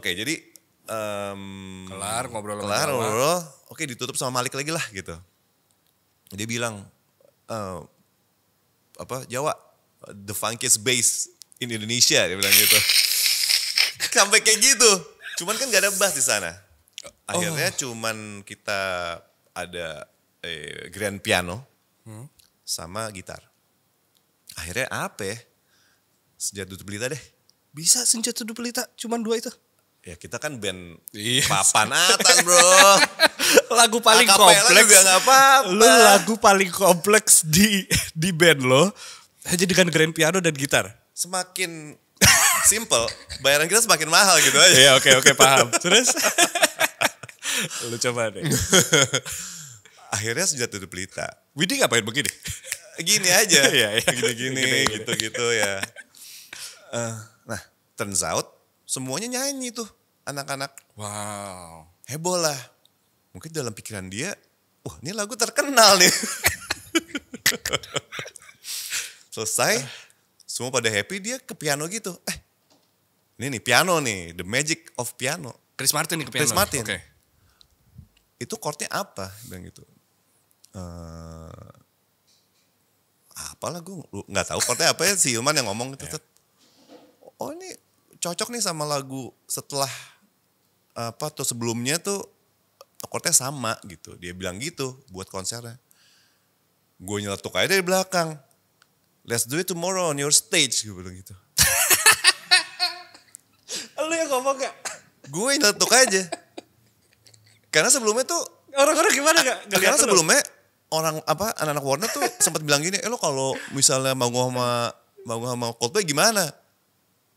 okay, jadi um, kelar ngobrol kelar ngobrol. Oke, okay, ditutup sama Malik lagi lah gitu. Dia bilang uh, apa Jawa the funkiest bass in Indonesia dia bilang gitu sampai kayak gitu. Cuman kan gak ada bass di sana. Oh. Akhirnya oh. cuman kita ada eh, grand piano hmm? sama gitar. Akhirnya apa ya? Sejatuh pelita deh. Bisa senjata pelita, cuman dua itu. Ya kita kan band yes. Iya. papan (laughs) atas bro. lagu paling Akapela kompleks. juga apa-apa. Lu lagu paling kompleks di di band lo. Hanya dengan grand piano dan gitar. Semakin simple, bayaran kita semakin mahal gitu aja. Iya, oke oke paham. Terus (laughs) lu coba deh. Akhirnya sudah tutup pelita. Widi ngapain begini? Gini aja. (laughs) Iya, iya. Gini-gini, gitu-gitu ya. Uh, (laughs) nah, turns out semuanya nyanyi tuh anak-anak. Wow. Heboh lah. Mungkin dalam pikiran dia, wah ini lagu terkenal nih. Selesai, semua pada happy, dia ke piano gitu. Eh, ini nih piano nih, The Magic of Piano. Chris Martin nih ke piano. Chris Martin. Okay. Itu chordnya apa? Dan gitu. Uh, apalah gue nggak tahu chordnya apa ya si Ilman yang ngomong gitu. Yeah. Iya. Oh ini cocok nih sama lagu setelah apa tuh sebelumnya tuh chordnya sama gitu. Dia bilang gitu buat konsernya. Gue nyeletuk aja dari belakang. Let's do it tomorrow on your stage. Gue bilang gitu yang ngomong gak? gue nyeletuk aja. Karena sebelumnya tuh orang-orang gimana gak? gak karena sebelumnya lo. orang apa anak-anak Warner tuh sempat bilang gini, eh lo kalau misalnya mau gue sama mau gue sama Coldplay gimana?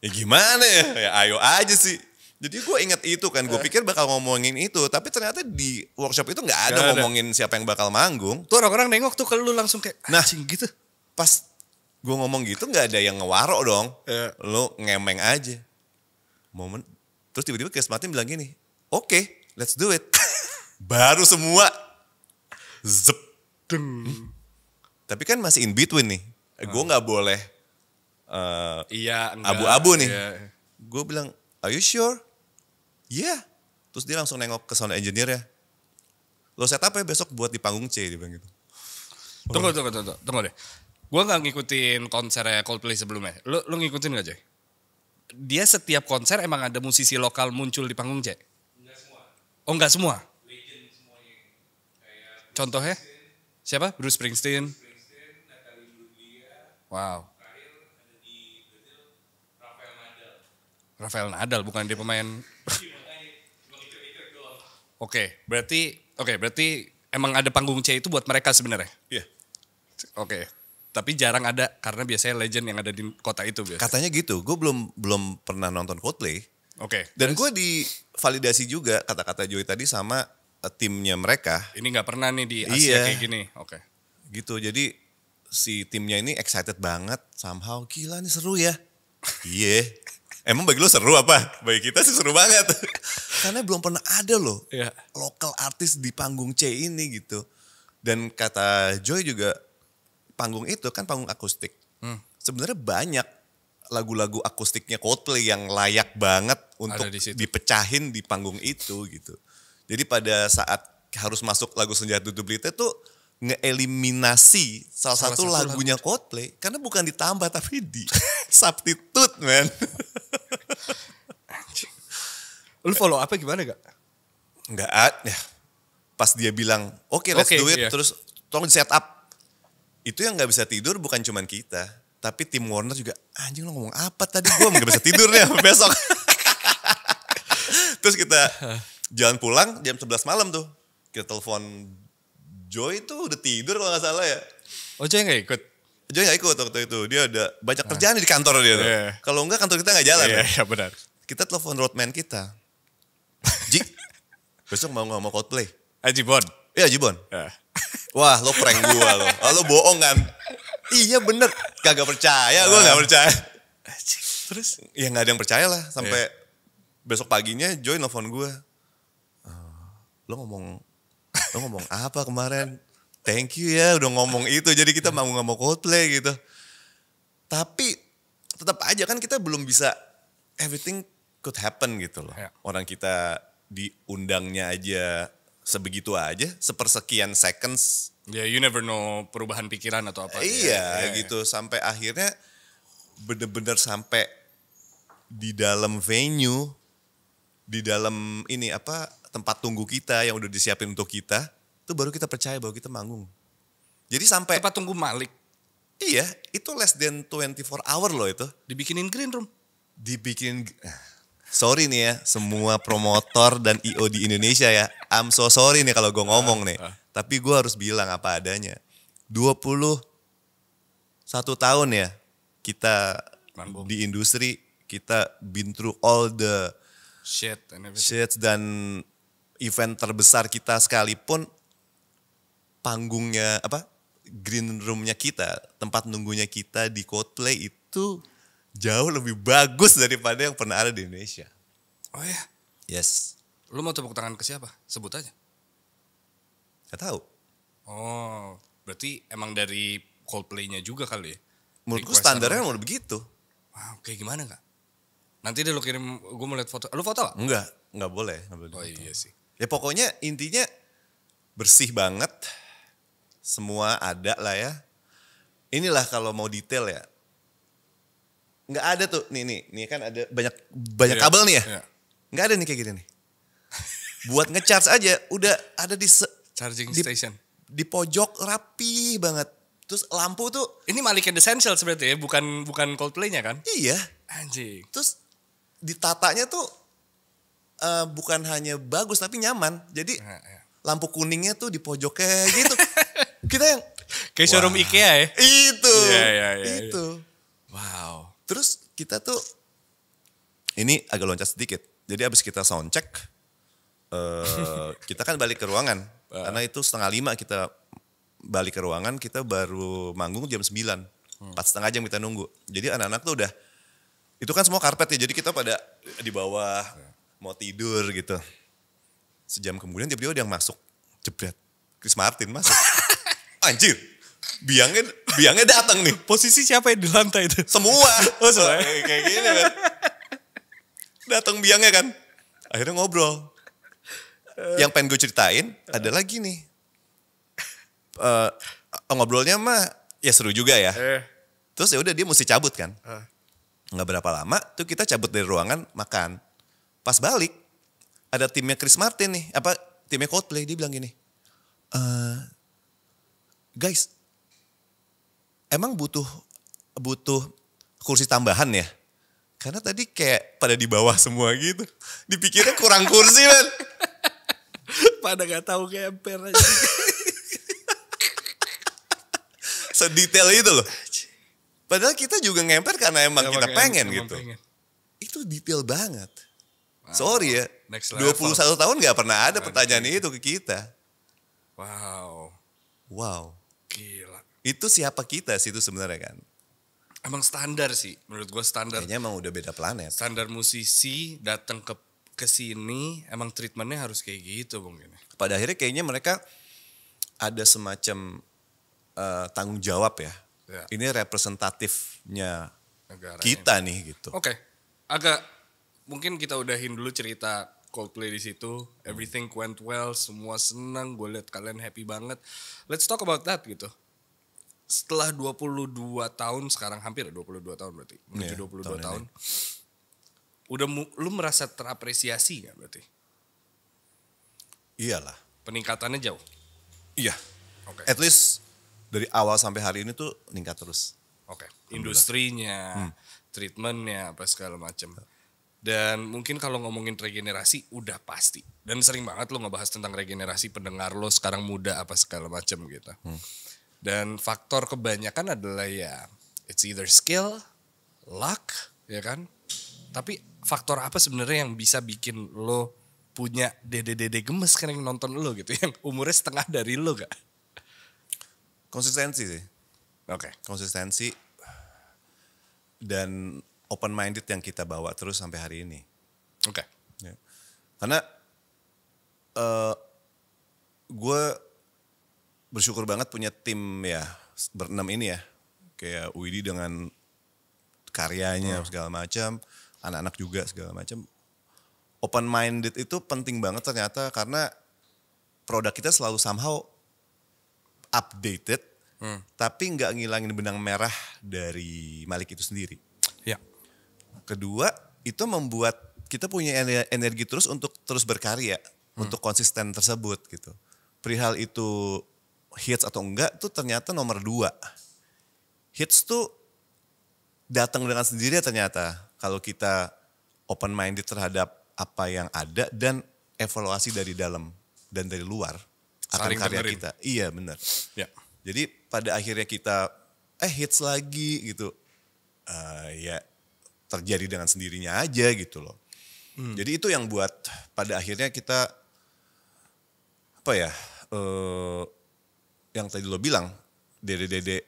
Ya gimana ya? Ya ayo aja sih. Jadi gue inget itu kan, gue eh. pikir bakal ngomongin itu, tapi ternyata di workshop itu nggak ada gak ngomongin siapa yang bakal manggung. Tuh orang-orang nengok tuh ke lu langsung kayak, nah gitu. Pas gue ngomong gitu nggak ada yang ngewarok dong, yeah. lo ngemeng aja momen terus tiba-tiba Chris Martin bilang gini oke okay, let's do it (laughs) baru semua zep hmm. tapi kan masih in between nih hmm. Ah. gue nggak boleh uh, iya abu-abu nih iya. gue bilang are you sure yeah terus dia langsung nengok ke sound engineer ya lo set apa ya besok buat di panggung C dia bilang gitu tunggu tunggu tunggu tunggu deh gue nggak ngikutin konsernya Coldplay sebelumnya lo lo ngikutin gak cuy dia setiap konser emang ada musisi lokal muncul di panggung cek? Enggak Oh enggak semua? Contohnya? Siapa? Bruce Springsteen. Wow. Rafael Nadal. Rafael Nadal bukan dia pemain. Iya, oke, berarti oke berarti emang ada panggung C itu buat mereka sebenarnya. Iya. Oke, tapi jarang ada karena biasanya legend yang ada di kota itu biasanya. Katanya gitu. Gue belum belum pernah nonton Coldplay. Oke. Okay. Dan gue divalidasi juga kata-kata Joy tadi sama eh, timnya mereka. Ini nggak pernah nih di Asia iya. kayak gini. Oke. Okay. Gitu. Jadi si timnya ini excited banget somehow gila nih seru ya. (laughs) Iya. yeah. Emang bagi lo seru apa? Bagi kita sih seru banget. (laughs) Karena belum pernah ada loh yeah. lokal artis di panggung C ini gitu. Dan kata Joy juga panggung itu kan panggung akustik. Hmm. Sebenarnya banyak lagu-lagu akustiknya Coldplay yang layak banget untuk di dipecahin di panggung itu gitu. Jadi pada saat harus masuk lagu Senjata Tutup Lita itu ngeeliminasi salah, salah satu, satu lagunya lagu. Coldplay karena bukan ditambah tapi di (laughs) substitute man. Lu follow apa gimana gak? Enggak ya. Pas dia bilang, oke okay, let's okay, do it. Iya. Terus tolong set up itu yang nggak bisa tidur bukan cuman kita tapi tim Warner juga anjing lo ngomong apa tadi gue nggak bisa tidur nih (laughs) besok (laughs) terus kita jalan pulang jam 11 malam tuh kita telepon Joy tuh udah tidur kalau nggak salah ya oh Joy nggak ikut Joy nggak ikut waktu itu dia ada banyak ah. kerjaan nah. di kantor dia tuh yeah. kalau enggak kantor kita nggak jalan yeah, ya iya, benar kita telepon roadman kita (laughs) Ji besok mau nggak mau Coldplay Ajibon ah, iya Ajibon yeah. Wah, lo prank gua lo. Oh, lo bohong kan? iya bener. Kagak percaya, gua gak percaya. Terus? Ya nggak ada yang percaya lah. Sampai yeah. besok paginya Joy nelfon gue. Uh, lo ngomong, lo ngomong apa kemarin? Thank you ya udah ngomong itu. Jadi kita mau nggak mau Coldplay gitu. Tapi tetap aja kan kita belum bisa everything could happen gitu loh. Yeah. Orang kita diundangnya aja sebegitu aja, sepersekian seconds. Ya, yeah, you never know perubahan pikiran atau apa. Iya, ya, ya, ya. gitu. Sampai akhirnya bener-bener sampai di dalam venue, di dalam ini apa tempat tunggu kita yang udah disiapin untuk kita, itu baru kita percaya bahwa kita manggung. Jadi sampai tempat tunggu Malik. Iya, itu less than 24 hour loh itu. Dibikinin green room. Dibikinin sorry nih ya semua promotor dan IO di Indonesia ya. I'm so sorry nih kalau gue ngomong nih. Ah. Tapi gue harus bilang apa adanya. 21 tahun ya kita di industri kita been through all the shit and shit dan event terbesar kita sekalipun panggungnya apa green roomnya kita tempat nunggunya kita di Coldplay itu jauh lebih bagus daripada yang pernah ada di Indonesia. Oh ya? Yes. Lu mau tepuk tangan ke siapa? Sebut aja. Gak tahu. Oh, berarti emang dari Coldplay-nya juga kali ya? Menurutku standarnya udah begitu. Wow, kayak gimana kak? Nanti deh lu kirim, gue mau lihat foto. Lu foto gak? Enggak, enggak boleh. Enggak boleh oh iya sih. Ya pokoknya intinya bersih banget. Semua ada lah ya. Inilah kalau mau detail ya nggak ada tuh nih nih nih kan ada banyak banyak iya. kabel nih ya yeah. nggak ada nih kayak gini nih buat ngecharge aja udah ada di charging di, station di pojok rapi banget terus lampu tuh ini Malik and Essential sebenarnya ya bukan bukan Coldplay-nya kan iya anjing terus ditatanya tuh uh, bukan hanya bagus tapi nyaman jadi yeah, yeah. lampu kuningnya tuh di pojoknya gitu (laughs) kita yang kayak showroom Ikea ya itu yeah, yeah, yeah, iya. itu wow Terus kita tuh ini agak loncat sedikit. Jadi abis kita sound check, uh, (laughs) kita kan balik ke ruangan. Uh. Karena itu setengah lima kita balik ke ruangan, kita baru manggung jam sembilan. Hmm. Empat setengah jam kita nunggu. Jadi anak-anak tuh udah, itu kan semua karpet ya. Jadi kita pada di bawah, ya. mau tidur gitu. Sejam kemudian tiba-tiba ada yang masuk. Jebret. Chris Martin masuk. (laughs) Anjir biangnya biangnya datang nih posisi siapa yang di lantai itu semua oh, semua kayak, eh, kayak gini kan datang biangnya kan akhirnya ngobrol uh. yang pengen gue ceritain uh. lagi nih uh, ngobrolnya mah ya seru juga ya uh. terus ya udah dia mesti cabut kan uh. nggak berapa lama tuh kita cabut dari ruangan makan pas balik ada timnya Chris Martin nih apa timnya Coldplay dia bilang gini uh, guys emang butuh butuh kursi tambahan ya? Karena tadi kayak pada di bawah semua gitu. Dipikirnya kurang kursi, men. (laughs) pada gak tahu kayak aja. (laughs) Sedetail itu loh. Padahal kita juga ngemper karena emang, emang kita pengen emang gitu. Pengen. Itu detail banget. Wow. Sorry ya, Next level. satu tahun gak pernah ada Next pertanyaan level. itu ke kita. Wow. Wow. Gila itu siapa kita sih itu sebenarnya kan? Emang standar sih, menurut gue standar. Kayaknya emang udah beda planet. Standar musisi datang ke ke sini emang treatmentnya harus kayak gitu mungkin. Pada akhirnya kayaknya mereka ada semacam uh, tanggung jawab ya. ya. Ini representatifnya Negara kita ini. nih gitu. Oke, okay. agak mungkin kita udahin dulu cerita Coldplay di situ. Everything went well, semua senang. Gue liat kalian happy banget. Let's talk about that gitu setelah 22 tahun sekarang hampir 22 tahun berarti menuju yeah, 22 tahun, tahun udah mu, lu merasa terapresiasi nggak berarti iyalah peningkatannya jauh iya okay. at least dari awal sampai hari ini tuh meningkat terus oke okay. industrinya hmm. treatmentnya apa segala macam dan mungkin kalau ngomongin regenerasi udah pasti dan sering banget lo ngebahas tentang regenerasi pendengar lo sekarang muda apa segala macam gitu hmm dan faktor kebanyakan adalah ya it's either skill, luck, ya kan? Tapi faktor apa sebenarnya yang bisa bikin lo punya dede-dede gemes kan yang nonton lo gitu yang umurnya setengah dari lo gak? Konsistensi sih. Oke. Okay. Konsistensi dan open minded yang kita bawa terus sampai hari ini. Oke. Okay. Ya. Karena uh, eh, gue bersyukur banget punya tim ya berenam ini ya. Kayak Widi dengan karyanya hmm. segala macam, anak-anak juga segala macam. Open minded itu penting banget ternyata karena produk kita selalu somehow updated, hmm. tapi nggak ngilangin benang merah dari Malik itu sendiri. Ya. Kedua itu membuat kita punya energi terus untuk terus berkarya, hmm. untuk konsisten tersebut gitu. Perihal itu hits atau enggak tuh ternyata nomor dua. Hits tuh datang dengan sendirinya ternyata kalau kita open minded terhadap apa yang ada dan evaluasi dari dalam dan dari luar akan Saring karya dengerin. kita. Iya benar. Ya. Jadi pada akhirnya kita eh hits lagi gitu. Uh, ya terjadi dengan sendirinya aja gitu loh. Hmm. Jadi itu yang buat pada akhirnya kita apa ya? Uh, yang tadi lo bilang dede-dede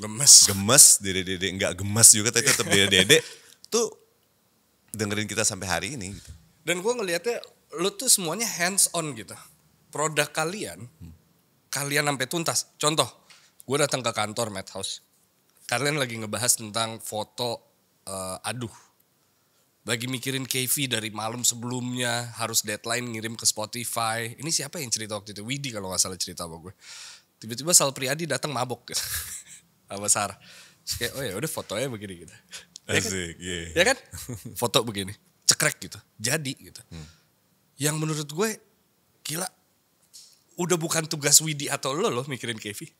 gemes gemes dede-dede nggak gemes juga tapi tetap dede-dede (laughs) tuh dengerin kita sampai hari ini gitu. dan gue ngelihatnya lo tuh semuanya hands on gitu produk kalian hmm. kalian sampai tuntas contoh gue datang ke kantor Madhouse kalian lagi ngebahas tentang foto uh, aduh lagi mikirin KV dari malam sebelumnya harus deadline ngirim ke Spotify ini siapa yang cerita waktu itu Widi kalau nggak salah cerita sama gue tiba-tiba Sal Priadi datang mabok gitu. (laughs) sama Sarah Terus kayak oh ya udah fotonya begini gitu Asik, ya kan? Yeah. Ya kan foto begini cekrek gitu jadi gitu hmm. yang menurut gue gila udah bukan tugas Widi atau lo loh mikirin Kevi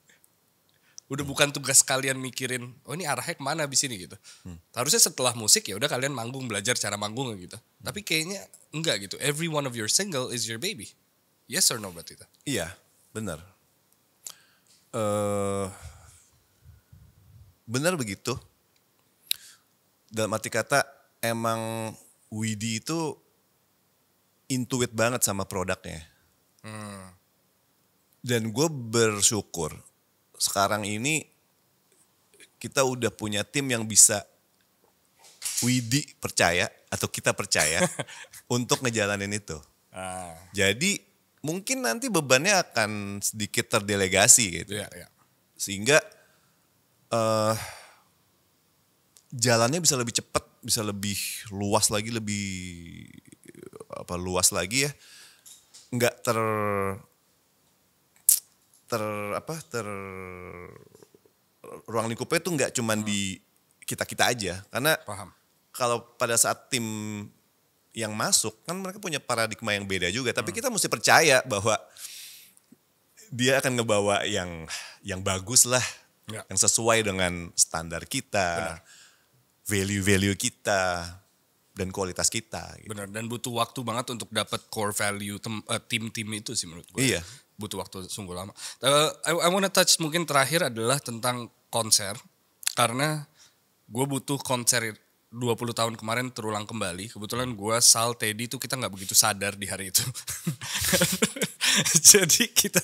udah hmm. bukan tugas kalian mikirin oh ini arahnya kemana abis ini gitu hmm. harusnya setelah musik ya udah kalian manggung belajar cara manggung gitu hmm. tapi kayaknya enggak gitu every one of your single is your baby yes or no berarti itu? iya benar uh, benar begitu. Dalam arti kata emang Widi itu intuit banget sama produknya. Hmm. Dan gue bersyukur sekarang ini kita udah punya tim yang bisa Widi percaya atau kita percaya (laughs) untuk ngejalanin itu. Ah. Jadi mungkin nanti bebannya akan sedikit terdelegasi gitu. ya, ya. Sehingga uh, jalannya bisa lebih cepat, bisa lebih luas lagi, lebih apa luas lagi ya. Nggak ter ter apa ter ruang lingkupnya itu nggak cuman hmm. di kita kita aja karena Paham. kalau pada saat tim yang masuk kan mereka punya paradigma yang beda juga tapi hmm. kita mesti percaya bahwa dia akan ngebawa yang yang bagus lah ya. yang sesuai dengan standar kita value-value kita dan kualitas kita gitu. benar dan butuh waktu banget untuk dapat core value eh, tim-tim uh, itu sih menurut gue iya butuh waktu sungguh lama uh, I, I wanna touch mungkin terakhir adalah tentang konser karena gue butuh konser 20 tahun kemarin terulang kembali. Kebetulan gue, Sal, Teddy itu kita nggak begitu sadar di hari itu. (laughs) Jadi kita,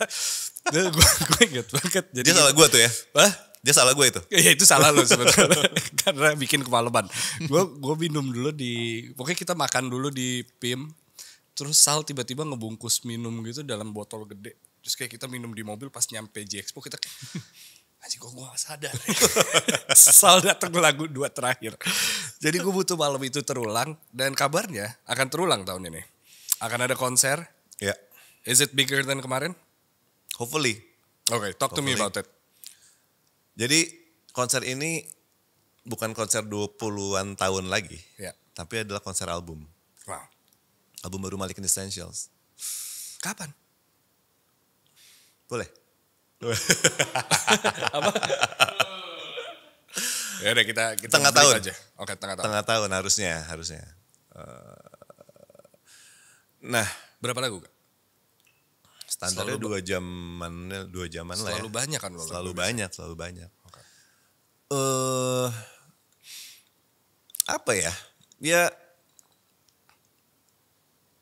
gue, inget banget. Jadi salah gue tuh ya? Hah? Dia salah gue itu? ya itu salah lo (laughs) sebetulnya. Karena bikin kemalaman. Gue gue minum dulu di, pokoknya kita makan dulu di PIM. Terus Sal tiba-tiba ngebungkus minum gitu dalam botol gede. Terus kayak kita minum di mobil pas nyampe J pokoknya kita anjing kok gue gak sadar. Ya? (laughs) Sal datang lagu dua terakhir. Jadi gue butuh malam itu terulang dan kabarnya akan terulang tahun ini. Akan ada konser. Ya. Yeah. Is it bigger than kemarin? Hopefully. Oke, okay, talk Hopefully. to me about it. Jadi konser ini bukan konser 20-an tahun lagi. Ya. Yeah. Tapi adalah konser album. Wow. Album baru Malikin Essentials. Kapan? Boleh. (laughs) apa? ya udah kita kita tengah tahun aja. Oke, tengah tahun. Tengah tahun harusnya, harusnya. Eh, nah, berapa lagu, Kak? Standarnya selalu dua jaman, dua jaman lah ya. banyak kan lo. Selalu lagu banyak, selalu banyak. Okay. Uh, eh, apa ya? Ya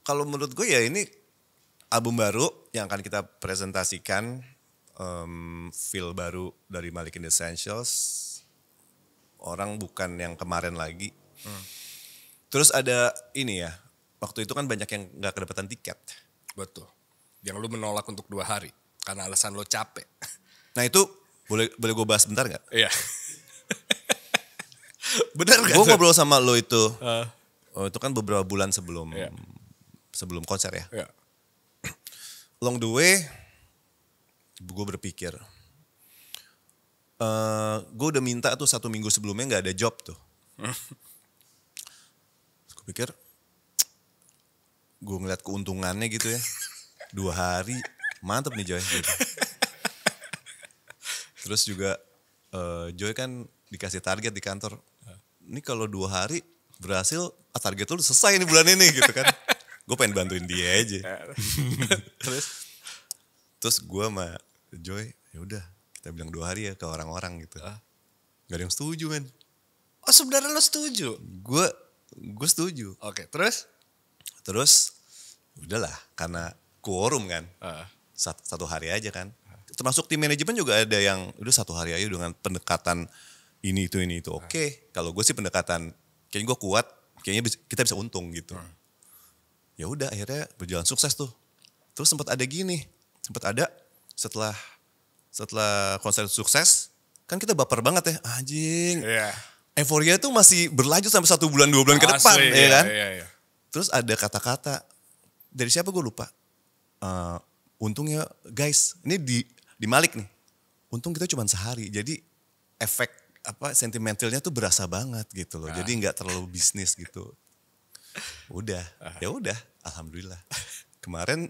kalau menurut gue ya ini album baru yang akan kita presentasikan um, feel baru dari Malik Essentials. Orang bukan yang kemarin lagi. Hmm. Terus ada ini ya, waktu itu kan banyak yang nggak kedapatan tiket. Betul. Yang lu menolak untuk dua hari karena alasan lo capek. Nah itu boleh boleh gue bahas sebentar nggak? Iya. (laughs) Bener gak? Gue ngobrol sama lo itu. Uh. Oh, itu kan beberapa bulan sebelum yeah. sebelum konser ya. Yeah. Long the way gue berpikir uh, eh, gue udah minta tuh satu minggu sebelumnya nggak ada job tuh gue pikir gue ngeliat keuntungannya gitu ya dua hari mantep nih Joy gitu. terus juga uh, Joy kan dikasih target di kantor ini kalau dua hari berhasil ah, target tuh selesai nih bulan ini gitu kan gue pengen bantuin dia aja (laughs) terus terus gue sama Joy ya udah kita bilang dua hari ya ke orang-orang gitu ah. Gak ada yang setuju men oh sebenarnya lo setuju gue gue setuju oke okay, terus terus udahlah karena quorum kan ah. satu, hari aja kan termasuk tim manajemen juga ada yang udah satu hari aja dengan pendekatan ini itu ini itu oke okay. kalau gue sih pendekatan kayaknya gue kuat kayaknya kita bisa untung gitu uh. ya udah akhirnya berjalan sukses tuh terus sempat ada gini sempat ada setelah setelah konser sukses kan kita baper banget ya anjing yeah. euforia itu masih berlanjut sampai satu bulan dua bulan Asli, ke depan yeah, ya iya, kan yeah, yeah. terus ada kata-kata dari siapa gue lupa uh, eh, untungnya guys ini di di Malik nih untung kita cuma sehari jadi efek apa sentimentalnya tuh berasa banget gitu loh nah. jadi nggak terlalu bisnis gitu (laughs) udah ah. ya udah alhamdulillah kemarin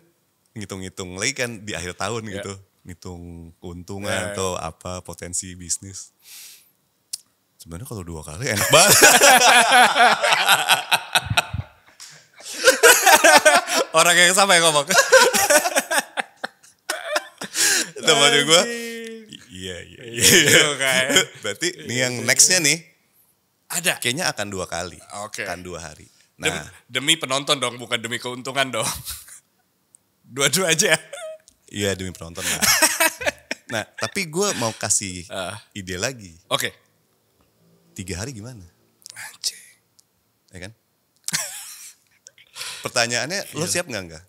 ngitung-ngitung lagi kan di akhir tahun yeah. gitu ya. ngitung keuntungan yeah, atau apa potensi bisnis sebenarnya kalau dua kali enak banget (laughs) orang yang sama yang ngomong (laughs) teman gue iya iya iya, iya. iya, iya kan? berarti nih yang nextnya nih ada kayaknya akan dua kali okay. akan dua hari nah demi, demi penonton dong bukan demi keuntungan dong Dua-dua aja. Ya? Iya demi penonton. Lah. (laughs) nah, tapi gue mau kasih uh. ide lagi. Oke. Okay. Tiga hari gimana? Anjir. Ya kan? Pertanyaannya, lo iya. siap nggak nggak?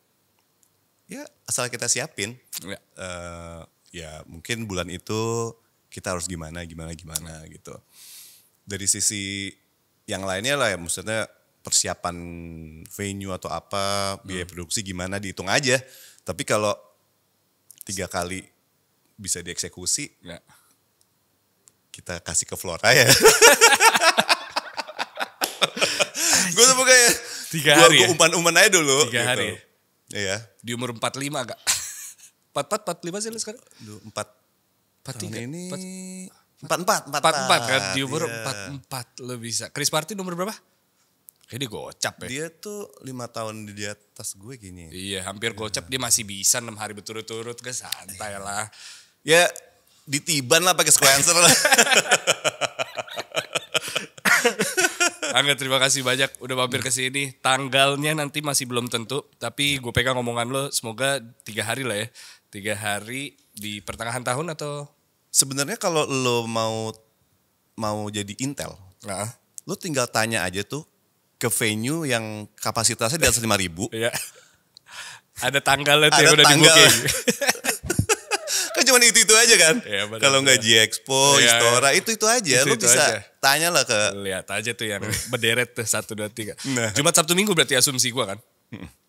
Ya asal kita siapin. Ya. Uh, ya mungkin bulan itu kita harus gimana gimana gimana gitu dari sisi yang lainnya lah ya maksudnya persiapan venue atau apa biaya hmm. produksi gimana dihitung aja tapi kalau tiga kali bisa dieksekusi ya. kita kasih ke Flora ya (laughs) gue tuh kayak tiga gua, hari gua, ya? umpan-umpan aja dulu tiga gitu. hari ya? iya di umur (laughs) empat empat empat lima sih lu sekarang empat 43 ini empat empat empat kan di umur iya. empat empat lo bisa Chris Martin umur berapa Kayaknya dia gocap ya. Dia tuh lima tahun di atas gue gini Iya hampir yeah. gocap dia masih bisa enam hari berturut-turut gak santai iya. lah. Ya ditiban lah pakai sequencer lah. (laughs) Angga terima kasih banyak udah mampir ke sini. Tanggalnya nanti masih belum tentu, tapi gue pegang omongan lo. Semoga tiga hari lah ya, tiga hari di pertengahan tahun atau sebenarnya kalau lo mau mau jadi Intel, nah. lo tinggal tanya aja tuh ke venue yang kapasitasnya di atas lima ribu. Iya. Ada tanggalnya tuh Ada yang udah tanggal. di booking. (laughs) kan cuma itu itu aja kan. Ya, Kalau nggak G Expo, ya, Istora ya. itu itu aja. Itu, Lu itu bisa aja. tanya lah ke. Lihat aja tuh yang berderet tuh satu dua tiga. Nah. Jumat Sabtu Minggu berarti asumsi gue kan.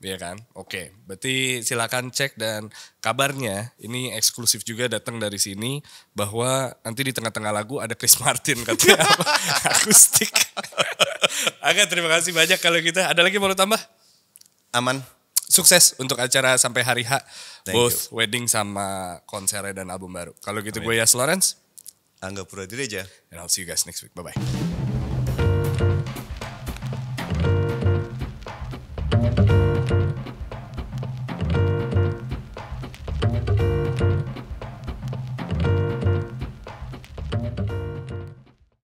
Iya kan? Oke, okay. berarti silakan cek dan kabarnya ini eksklusif juga datang dari sini bahwa nanti di tengah-tengah lagu ada Chris (laughs) Martin katanya (laughs) akustik. Oke, terima kasih banyak kalau kita. Gitu. Ada lagi mau tambah? Aman. Sukses untuk acara sampai hari H. Thank both you. wedding sama konser dan album baru. Kalau gitu Amin. gue ya Lawrence. Angga aja And I'll see you guys next week. Bye-bye. Bye.